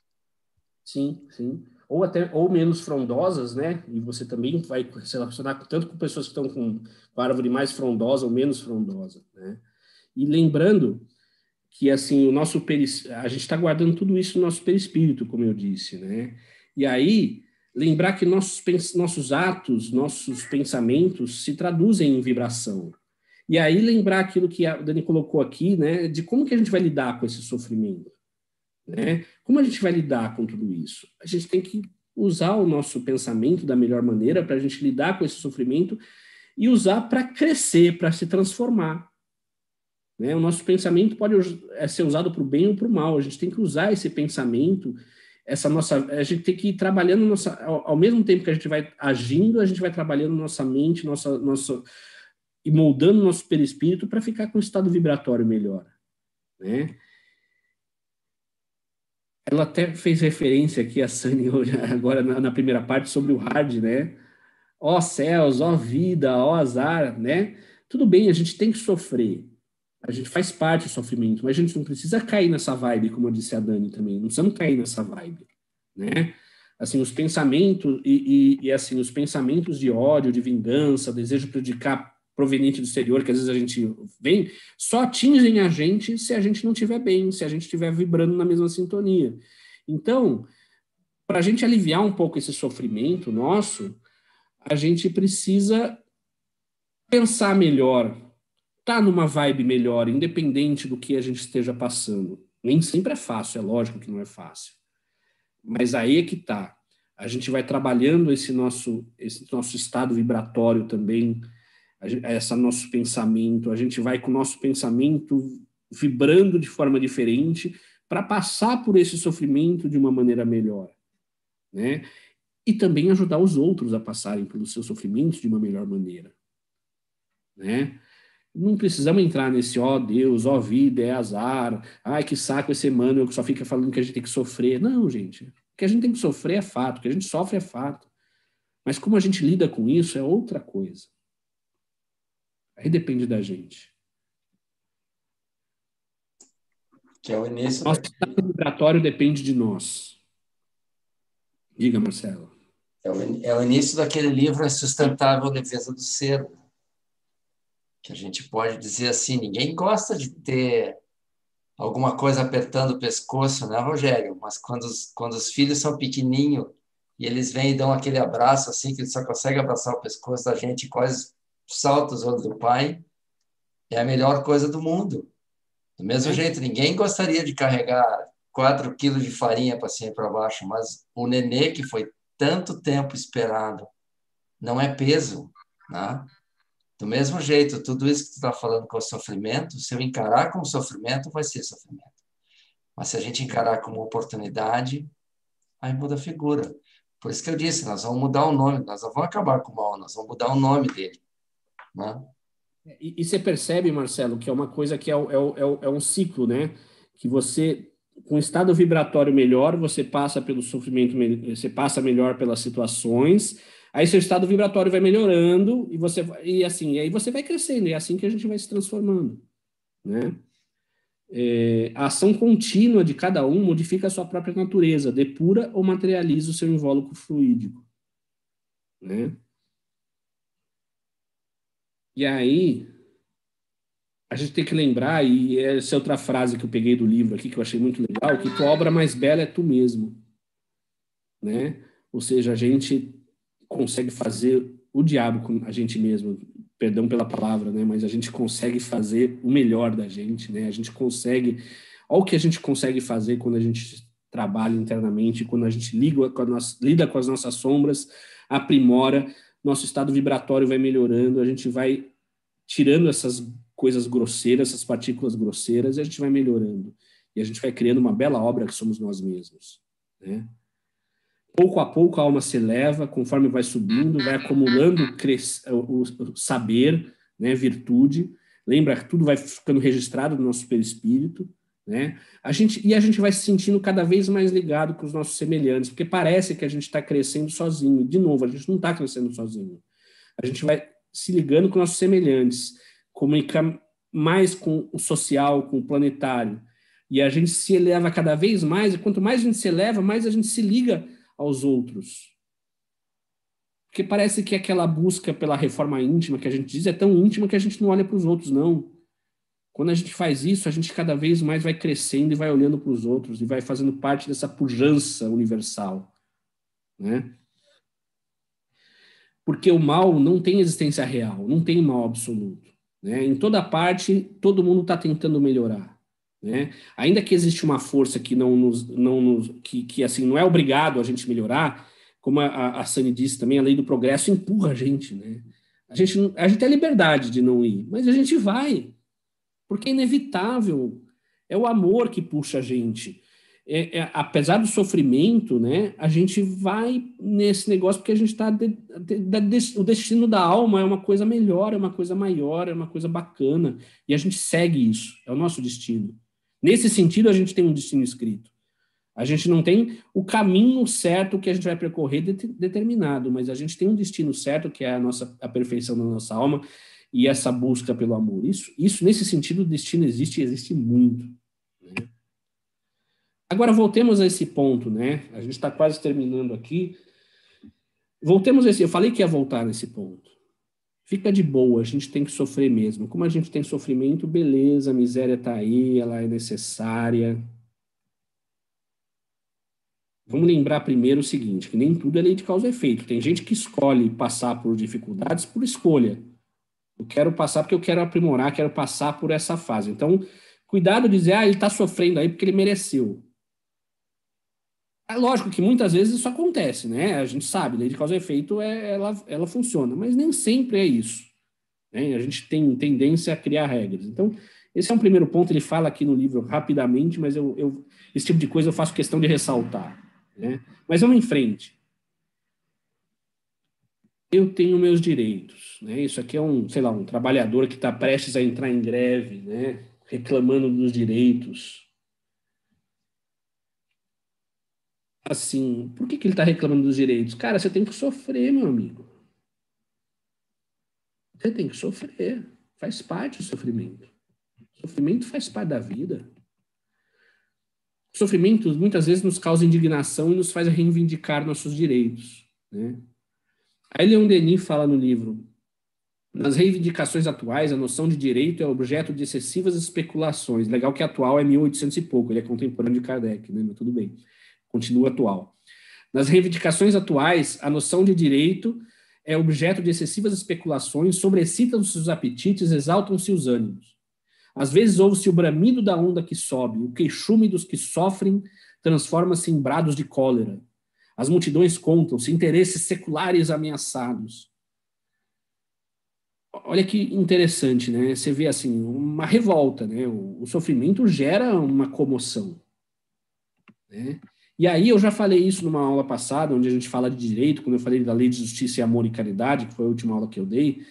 Sim, sim ou até ou menos frondosas, né? E você também vai se relacionar tanto com pessoas que estão com, com árvore mais frondosa ou menos frondosa, né? E lembrando que assim o nosso peris, a gente está guardando tudo isso no nosso perispírito, como eu disse, né? E aí lembrar que nossos nossos atos, nossos pensamentos se traduzem em vibração. E aí lembrar aquilo que a Dani colocou aqui, né? De como que a gente vai lidar com esse sofrimento. Né? Como a gente vai lidar com tudo isso? A gente tem que usar o nosso pensamento da melhor maneira para a gente lidar com esse sofrimento e usar para crescer, para se transformar. Né? O nosso pensamento pode é, ser usado para o bem ou para o mal. A gente tem que usar esse pensamento, essa nossa, a gente tem que ir trabalhando nossa, ao, mesmo tempo que a gente vai agindo, a gente vai trabalhando nossa mente, nossa, nossa e moldando nosso perispírito para ficar com um estado vibratório melhor, né? Ela até fez referência aqui, a Sani, agora na, na primeira parte, sobre o hard, né? Ó céus, ó vida, ó azar, né? Tudo bem, a gente tem que sofrer. A gente faz parte do sofrimento, mas a gente não precisa cair nessa vibe, como eu disse a Dani também. Não precisamos cair nessa vibe, né? Assim, os pensamentos e, e, e assim, os pensamentos de ódio, de vingança, desejo de prejudicar proveniente do exterior, que às vezes a gente vem, só atingem a gente se a gente não estiver bem, se a gente estiver vibrando na mesma sintonia. Então, para a gente aliviar um pouco esse sofrimento nosso, a gente precisa pensar melhor, estar tá numa vibe melhor, independente do que a gente esteja passando. Nem sempre é fácil, é lógico que não é fácil. Mas aí é que está. A gente vai trabalhando esse nosso, esse nosso estado vibratório também, esse nosso pensamento, a gente vai com o nosso pensamento vibrando de forma diferente para passar por esse sofrimento de uma maneira melhor, né? E também ajudar os outros a passarem pelos seus sofrimentos de uma melhor maneira, né? Não precisamos entrar nesse ó oh, Deus, ó oh, vida, é azar, ai que saco esse Emmanuel que só fica falando que a gente tem que sofrer. Não, gente, o que a gente tem que sofrer é fato, o que a gente sofre é fato. Mas como a gente lida com isso é outra coisa. Aí depende da gente. Que é o início. Nosso né? estado vibratório depende de nós. Diga, Marcelo. É o, in... é o início daquele livro é A Sustentável defesa do Ser. Que a gente pode dizer assim: ninguém gosta de ter alguma coisa apertando o pescoço, né, Rogério? Mas quando os, quando os filhos são pequenininhos e eles vêm e dão aquele abraço assim, que eles só consegue abraçar o pescoço da gente, quase salta os olhos do pai, é a melhor coisa do mundo. Do mesmo é. jeito, ninguém gostaria de carregar 4 quilos de farinha para cima e para baixo, mas o nenê que foi tanto tempo esperado não é peso, né? Do mesmo jeito, tudo isso que tu está falando com o sofrimento, se eu encarar como sofrimento, vai ser sofrimento. Mas se a gente encarar como oportunidade, aí muda a figura. Por isso que eu disse, nós vamos mudar o nome, nós não vamos acabar com o mal, nós vamos mudar o nome dele. Né? É, e, e, você percebe, Marcelo, que é uma coisa que é, é, é, é um ciclo, né? Que você, com estado vibratório melhor, você passa pelo sofrimento, você passa melhor pelas situações, aí seu estado vibratório vai melhorando e você e assim, e aí você vai crescendo, e é assim que a gente vai se transformando, né? É, a ação contínua de cada um modifica a sua própria natureza, depura ou materializa o seu invólucro fluídico. Né? E aí, a gente tem que lembrar, e essa é outra frase que eu peguei do livro aqui, que eu achei muito legal, que tua obra mais bela é tu mesmo. Né? Ou seja, a gente consegue fazer o diabo com a gente mesmo, perdão pela palavra, né? mas a gente consegue fazer o melhor da gente, né? a gente consegue, olha o que a gente consegue fazer quando a gente trabalha internamente, quando a gente liga com a nossa, lida com as nossas sombras, aprimora nosso estado vibratório vai melhorando, a gente vai tirando essas coisas grosseiras, essas partículas grosseiras, e a gente vai melhorando. E a gente vai criando uma bela obra que somos nós mesmos. Né? Pouco a pouco a alma se eleva, conforme vai subindo, vai acumulando o, saber, né, virtude. Lembra, que tudo vai ficando registrado no nosso perispírito. Né? A gente, e a gente vai se sentindo cada vez mais ligado com os nossos semelhantes, porque parece que a gente está crescendo sozinho. De novo, a gente não está crescendo sozinho. A gente vai se ligando com nossos semelhantes, comunica mais com o social, com o planetário. E a gente se eleva cada vez mais, e quanto mais a gente se eleva, mais a gente se liga aos outros. Porque parece que aquela busca pela reforma íntima que a gente diz é tão íntima que a gente não olha para os outros, não. Quando a gente faz isso, a gente cada vez mais vai crescendo e vai olhando para os outros e vai fazendo parte dessa pujança universal, né? Porque o mal não tem existência real, não tem mal absoluto, né? Em toda parte, todo mundo está tentando melhorar, né? Ainda que existe uma força que não nos, não nos, que, que assim não é obrigado a gente melhorar, como a, a Sani disse também, a lei do progresso empurra a gente, né? A gente, a gente tem a liberdade de não ir, mas a gente vai, porque é inevitável. É o amor que puxa a gente. É, é, apesar do sofrimento, né, a gente vai nesse negócio porque a gente está. De, de, de, o destino da alma é uma coisa melhor, é uma coisa maior, é uma coisa bacana. E a gente segue isso, é o nosso destino. Nesse sentido, a gente tem um destino escrito. A gente não tem o caminho certo que a gente vai percorrer determinado, mas a gente tem um destino certo, que é a nossa a perfeição da nossa alma, e essa busca pelo amor. Isso, isso nesse sentido, o destino existe e existe muito. Né? Agora, voltemos a esse ponto, né? A gente está quase terminando aqui. Voltemos a esse. Eu falei que ia voltar nesse ponto. Fica de boa, a gente tem que sofrer mesmo. Como a gente tem sofrimento, beleza, a miséria está aí, ela é necessária. Vamos lembrar primeiro o seguinte, que nem tudo é lei de causa e efeito. Tem gente que escolhe passar por dificuldades por escolha. Eu quero passar porque eu quero aprimorar, quero passar por essa fase. Então, cuidado de dizer, ah, ele está sofrendo aí porque ele mereceu. É lógico que muitas vezes isso acontece, né? A gente sabe, lei de causa e efeito, é, ela, ela funciona, mas nem sempre é isso. Né? A gente tem tendência a criar regras. Então, esse é um primeiro ponto, ele fala aqui no livro rapidamente, mas eu, eu esse tipo de coisa eu faço questão de ressaltar. Né? Mas vamos em frente eu tenho meus direitos. Né? Isso aqui é um, sei lá, um trabalhador que está prestes a entrar em greve, né? reclamando dos direitos. Assim, por que, que ele está reclamando dos direitos? Cara, você tem que sofrer, meu amigo. Você tem que sofrer. Faz parte do sofrimento. O sofrimento faz parte da vida. O sofrimento muitas vezes nos causa indignação e nos faz reivindicar nossos direitos. Né? Aí Leon Denis fala no livro: nas reivindicações atuais, a noção de direito é objeto de excessivas especulações. Legal que atual é 1800 e pouco, ele é contemporâneo de Kardec, né? mas tudo bem, continua atual. Nas reivindicações atuais, a noção de direito é objeto de excessivas especulações, sobrecitam-se os apetites, exaltam-se os ânimos. Às vezes ouve-se o bramido da onda que sobe, o queixume dos que sofrem transforma-se em brados de cólera. As multidões contam-se, interesses seculares ameaçados. Olha que interessante, né? Você vê assim uma revolta, né? O, o sofrimento gera uma comoção, né? E aí eu já falei isso numa aula passada, onde a gente fala de direito, quando eu falei da lei de justiça e amor e caridade, que foi a última aula que eu dei,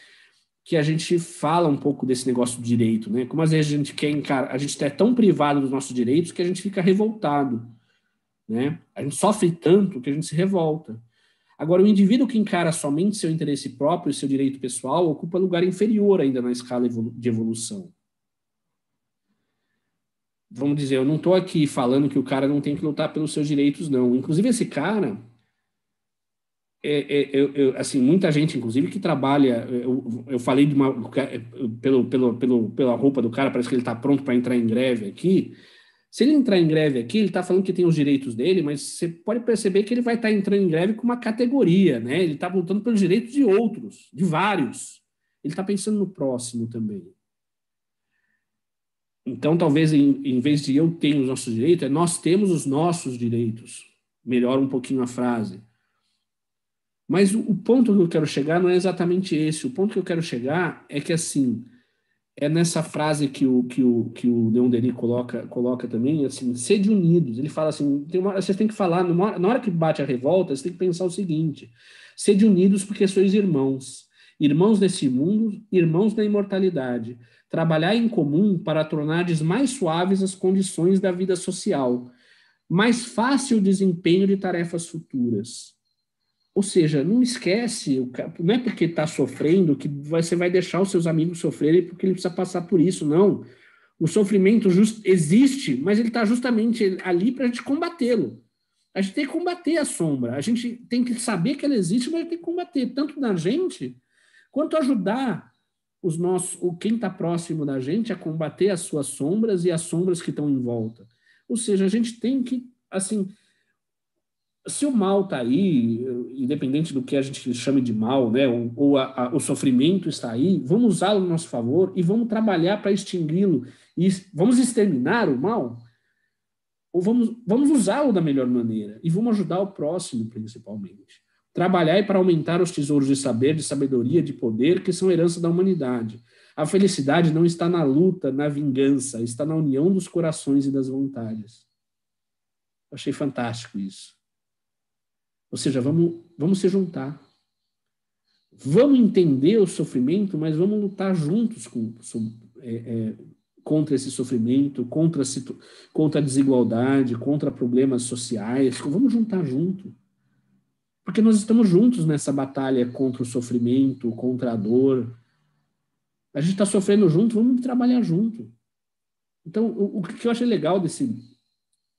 que a gente fala um pouco desse negócio de direito, né? Como às vezes a gente quer encarar, a gente é tão privado dos nossos direitos que a gente fica revoltado. Né? A gente sofre tanto que a gente se revolta. Agora, o indivíduo que encara somente seu interesse próprio e seu direito pessoal ocupa lugar inferior ainda na escala de evolução. Vamos dizer, eu não estou aqui falando que o cara não tem que lutar pelos seus direitos, não. Inclusive, esse cara, é, é, é, assim, muita gente, inclusive, que trabalha. Eu, eu falei de uma, pelo, pelo, pelo, pela roupa do cara, parece que ele está pronto para entrar em greve aqui. Se ele entrar em greve aqui, ele está falando que tem os direitos dele, mas você pode perceber que ele vai estar tá entrando em greve com uma categoria, né? Ele está lutando pelos direitos de outros, de vários. Ele está pensando no próximo também. Então, talvez em, em vez de eu ter os nossos direitos, é nós temos os nossos direitos. Melhora um pouquinho a frase. Mas o, o ponto que eu quero chegar não é exatamente esse. O ponto que eu quero chegar é que assim é nessa frase que o que o que o Leon Denis coloca coloca também assim sede unidos ele fala assim tem uma, vocês têm que falar numa, na hora que bate a revolta vocês têm que pensar o seguinte sede unidos porque sois irmãos irmãos nesse mundo irmãos da imortalidade trabalhar em comum para tornardes mais suaves as condições da vida social mais fácil o desempenho de tarefas futuras ou seja, não esquece, não é porque está sofrendo que você vai deixar os seus amigos sofrerem porque ele precisa passar por isso, não. O sofrimento just, existe, mas ele está justamente ali para a gente combatê-lo. A gente tem que combater a sombra, a gente tem que saber que ela existe, mas tem que combater, tanto na gente, quanto ajudar os nossos, o quem está próximo da gente a combater as suas sombras e as sombras que estão em volta. Ou seja, a gente tem que, assim, se o mal está aí, independente do que a gente chame de mal, né, ou, ou a, a, o sofrimento está aí, vamos usá-lo a nosso favor e vamos trabalhar para extingui-lo. E vamos exterminar o mal? Ou vamos, vamos usá-lo da melhor maneira? E vamos ajudar o próximo, principalmente. Trabalhar para aumentar os tesouros de saber, de sabedoria, de poder, que são herança da humanidade. A felicidade não está na luta, na vingança, está na união dos corações e das vontades. achei fantástico isso. Ou seja, vamos, vamos se juntar. Vamos entender o sofrimento, mas vamos lutar juntos com, é, é, contra esse sofrimento, contra, contra a desigualdade, contra problemas sociais. Vamos juntar junto. Porque nós estamos juntos nessa batalha contra o sofrimento, contra a dor. A gente está sofrendo junto, vamos trabalhar junto. Então, o, o que eu achei legal desse,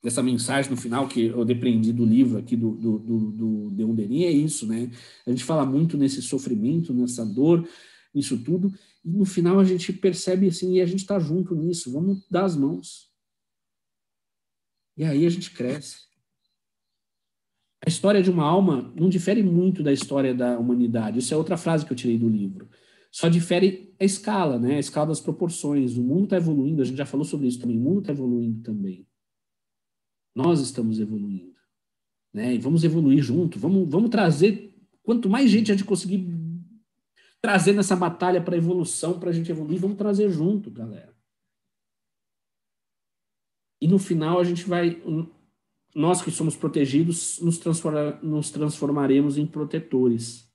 dessa mensagem no final que eu depreendi do livro aqui do, do, do, do Deon é isso, né? A gente fala muito nesse sofrimento, nessa dor, nisso tudo, e no final a gente percebe assim, e a gente está junto nisso, vamos dar as mãos. E aí a gente cresce. A história de uma alma não difere muito da história da humanidade. Isso é outra frase que eu tirei do livro. Só difere a escala, né? A escala das proporções. O mundo está evoluindo, a gente já falou sobre isso também. O mundo está evoluindo também. Nós estamos evoluindo. Né? E vamos evoluir junto, vamos, vamos trazer. Quanto mais gente a gente conseguir trazer nessa batalha para evolução, para a gente evoluir, vamos trazer junto, galera. E no final a gente vai. Nós que somos protegidos, nos, transforma, nos transformaremos em protetores.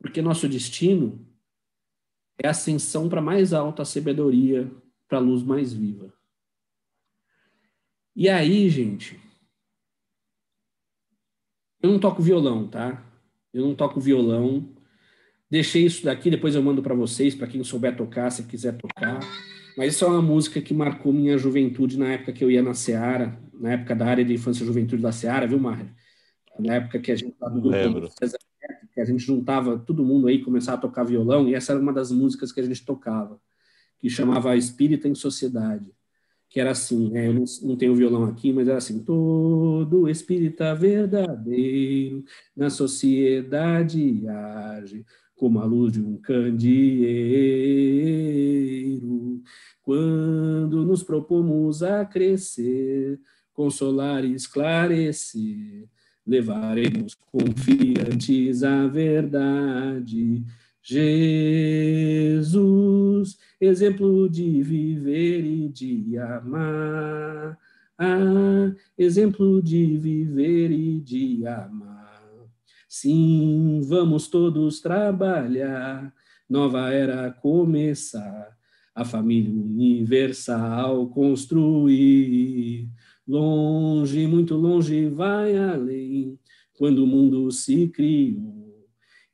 Porque nosso destino é a ascensão para mais alta sabedoria, para a luz mais viva. E aí, gente, eu não toco violão, tá? Eu não toco violão. Deixei isso daqui, depois eu mando para vocês, para quem souber tocar, se quiser tocar. Mas isso é uma música que marcou minha juventude na época que eu ia na Seara, na época da área de infância e juventude da Seara, viu, Mar? Na época que a gente estava no grupo que a gente juntava todo mundo aí, começava a tocar violão, e essa era uma das músicas que a gente tocava, que chamava Espírita em Sociedade que era assim, né? Eu não, não tenho violão aqui, mas era assim: todo espírita verdadeiro na sociedade age como a luz de um candeeiro. Quando nos propomos a crescer, consolar e esclarecer, levaremos confiantes a verdade. Jesus exemplo de viver e de amar. Ah, exemplo de viver e de amar. Sim, vamos todos trabalhar, nova era começar, a família universal construir. Longe, muito longe, vai além, quando o mundo se criou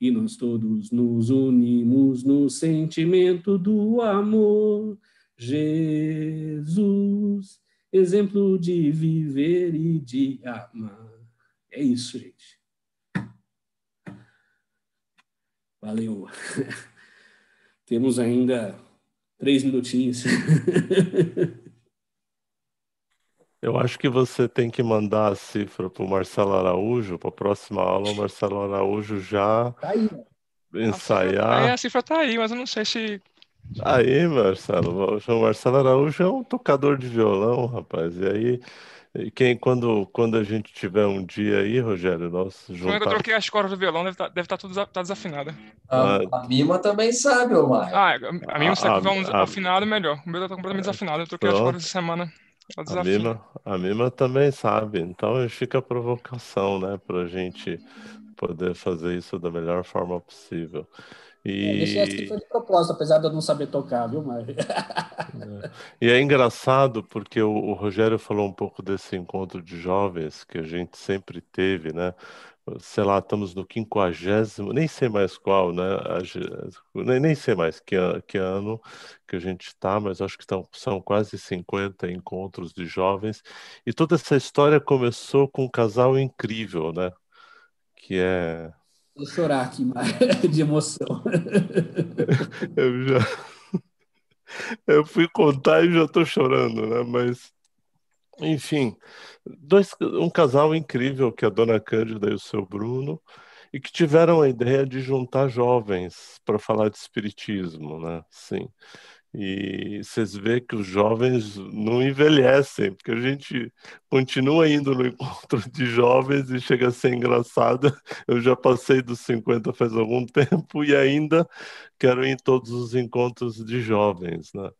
e nós todos nos unimos no sentimento do amor. Jesus, exemplo de viver e de amar. É isso, gente. Valeu. Temos ainda três minutinhos. Eu acho que você tem que mandar a cifra para o Marcelo Araújo, para a próxima aula, o Marcelo Araújo já tá aí. Né? Tá ensaiar. a cifra está aí, mas eu não sei se. Aí, Marcelo, o Marcelo Araújo é um tocador de violão, rapaz. E aí, quem, quando, quando a gente tiver um dia aí, Rogério, nós juntar... Quando eu troquei as cordas do violão, deve estar tá, deve tá tudo tá desafinada. A, a, Mima também sabe, ô Ah, a Mima sabe que vai um afinado é melhor. O meu está completamente é, desafinado, eu troquei pronto. as cordas essa semana. É a Mima, a Mima também sabe, então fica a provocação, né, para a gente poder fazer isso da melhor forma possível. E... É, deixei assim foi de propósito, apesar de eu não saber tocar, viu, Mário? É. E é engraçado porque o, o, Rogério falou um pouco desse encontro de jovens que a gente sempre teve, né? sei lá, estamos no quinquagésimo, nem sei mais qual, né? Nem, nem sei mais que, que ano que a gente está, mas acho que tão, são quase 50 encontros de jovens. E toda essa história começou com um casal incrível, né? Que é. Vou chorar aqui, de emoção. Eu já. Eu fui contar e já estou chorando, né? Mas enfim, dois, um casal incrível que é a dona Cândida e o seu Bruno, e que tiveram a ideia de juntar jovens para falar de espiritismo, né? Sim. E vocês vê que os jovens não envelhecem, porque a gente continua indo no encontro de jovens e chega a ser engraçado. Eu já passei dos 50 faz algum tempo e ainda quero ir em todos os encontros de jovens, né?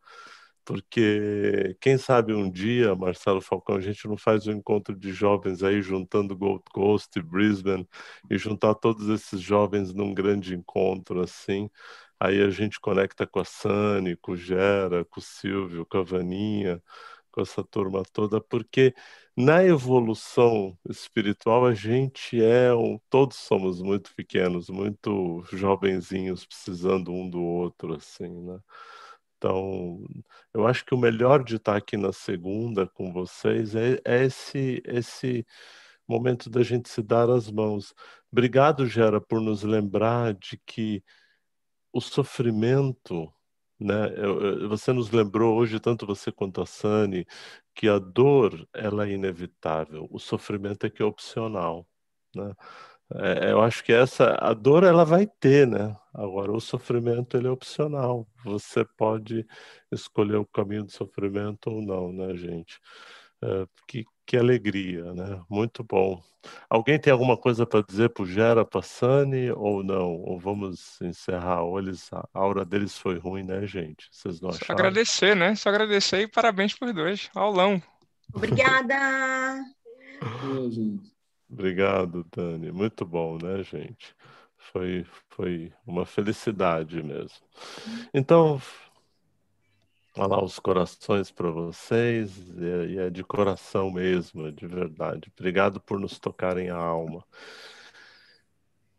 porque quem sabe um dia, Marcelo Falcão, a gente não faz um encontro de jovens aí juntando Gold Coast e Brisbane e juntar todos esses jovens num grande encontro assim. Aí a gente conecta com a Sani, com o Gera, com o Silvio, com a Vaninha, com essa turma toda, porque na evolução espiritual a gente é um, todos somos muito pequenos, muito jovenzinhos precisando um do outro assim, né? Então, eu acho que o melhor de estar aqui na segunda com vocês é, é esse, esse momento da gente se dar as mãos. Obrigado, Gera, por nos lembrar de que o sofrimento, né? Você nos lembrou hoje tanto você quanto a Sani que a dor ela é inevitável, o sofrimento é que é opcional, né? É, é, eu acho que essa a dor ela vai ter, né? Agora o sofrimento ele é opcional. Você pode escolher o caminho do sofrimento ou não, né, gente? É, que, que alegria, né? Muito bom. Alguém tem alguma coisa para dizer para o Gera Passani ou não? Ou vamos encerrar? Ou eles, a aura deles foi ruim, né, gente? Vocês não acharam? Só agradecer, né? Só agradecer e parabéns por dois. Aulão. Obrigada! gente. Obrigado, Dani. Muito bom, né, gente? Foi, foi uma felicidade mesmo. Então, falar os corações para vocês, e, é, e é de coração mesmo, é de verdade. Obrigado por nos tocarem a alma.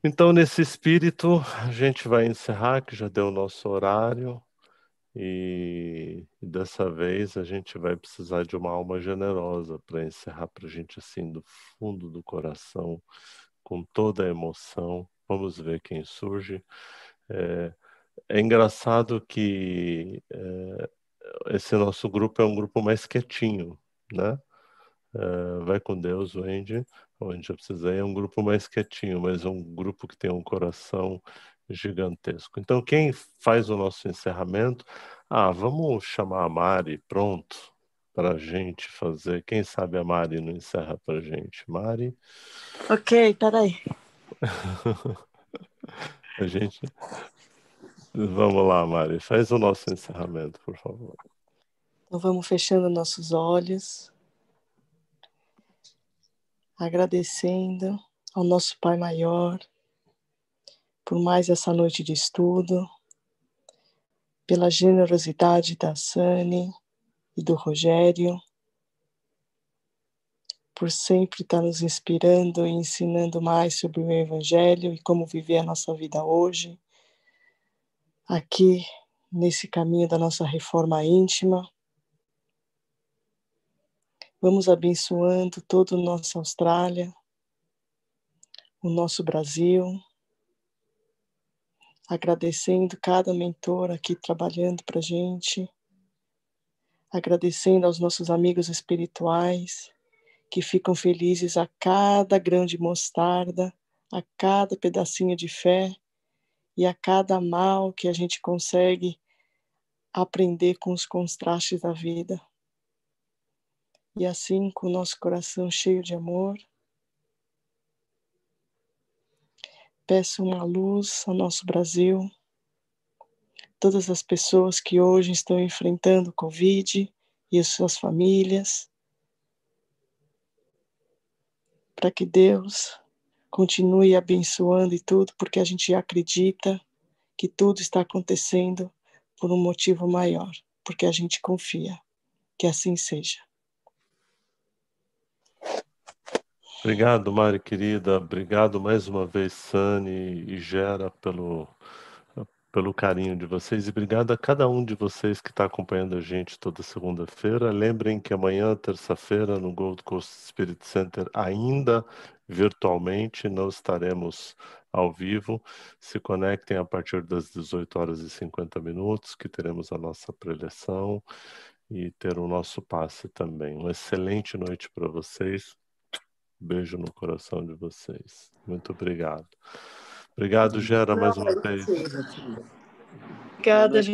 Então, nesse espírito, a gente vai encerrar, que já deu o nosso horário. E, dessa vez a gente vai precisar de uma alma generosa para encerrar para a gente assim do fundo do coração, com toda a emoção. Vamos ver quem surge. É, é engraçado que é, esse nosso grupo é um grupo mais quietinho, né? É, vai com Deus, Wendy. onde eu precisei, é um grupo mais quietinho, mas é um grupo que tem um coração gigantesco. Então, quem faz o nosso encerramento? Ah, vamos chamar a Mari, pronto, para a gente fazer. Quem sabe a Mari não encerra para a gente. Mari? Ok, peraí. a gente... Vamos lá, Mari, faz o nosso encerramento, por favor. Então, vamos fechando nossos olhos, agradecendo ao nosso Pai Maior, por mais essa noite de estudo, pela generosidade da Sani e do Rogério, por sempre estar nos inspirando e ensinando mais sobre o Evangelho e como viver a nossa vida hoje, aqui nesse caminho da nossa reforma íntima. Vamos abençoando toda a nossa Austrália, o nosso Brasil, agradecendo cada mentor aqui trabalhando para gente, agradecendo aos nossos amigos espirituais que ficam felizes a cada grão de mostarda, a cada pedacinho de fé e a cada mal que a gente consegue aprender com os contrastes da vida. E assim, com o nosso coração cheio de amor, Peço uma luz ao nosso Brasil, todas as pessoas que hoje estão enfrentando o Covid e as suas famílias, para que Deus continue abençoando e tudo, porque a gente acredita que tudo está acontecendo por um motivo maior, porque a gente confia. Que assim seja. Obrigado, Mari querida. Obrigado mais uma vez, Sani e Gera, pelo, pelo carinho de vocês. E obrigado a cada um de vocês que está acompanhando a gente toda segunda-feira. Lembrem que amanhã, terça-feira, no Gold Coast Spirit Center, ainda virtualmente, não estaremos ao vivo. Se conectem a partir das 18 horas e 50 minutos, que teremos a nossa preleção e ter o nosso passe também. Uma excelente noite para vocês. Beijo no coração de vocês. Muito obrigado. Obrigado, Gera, mais uma vez. Obrigada, gente.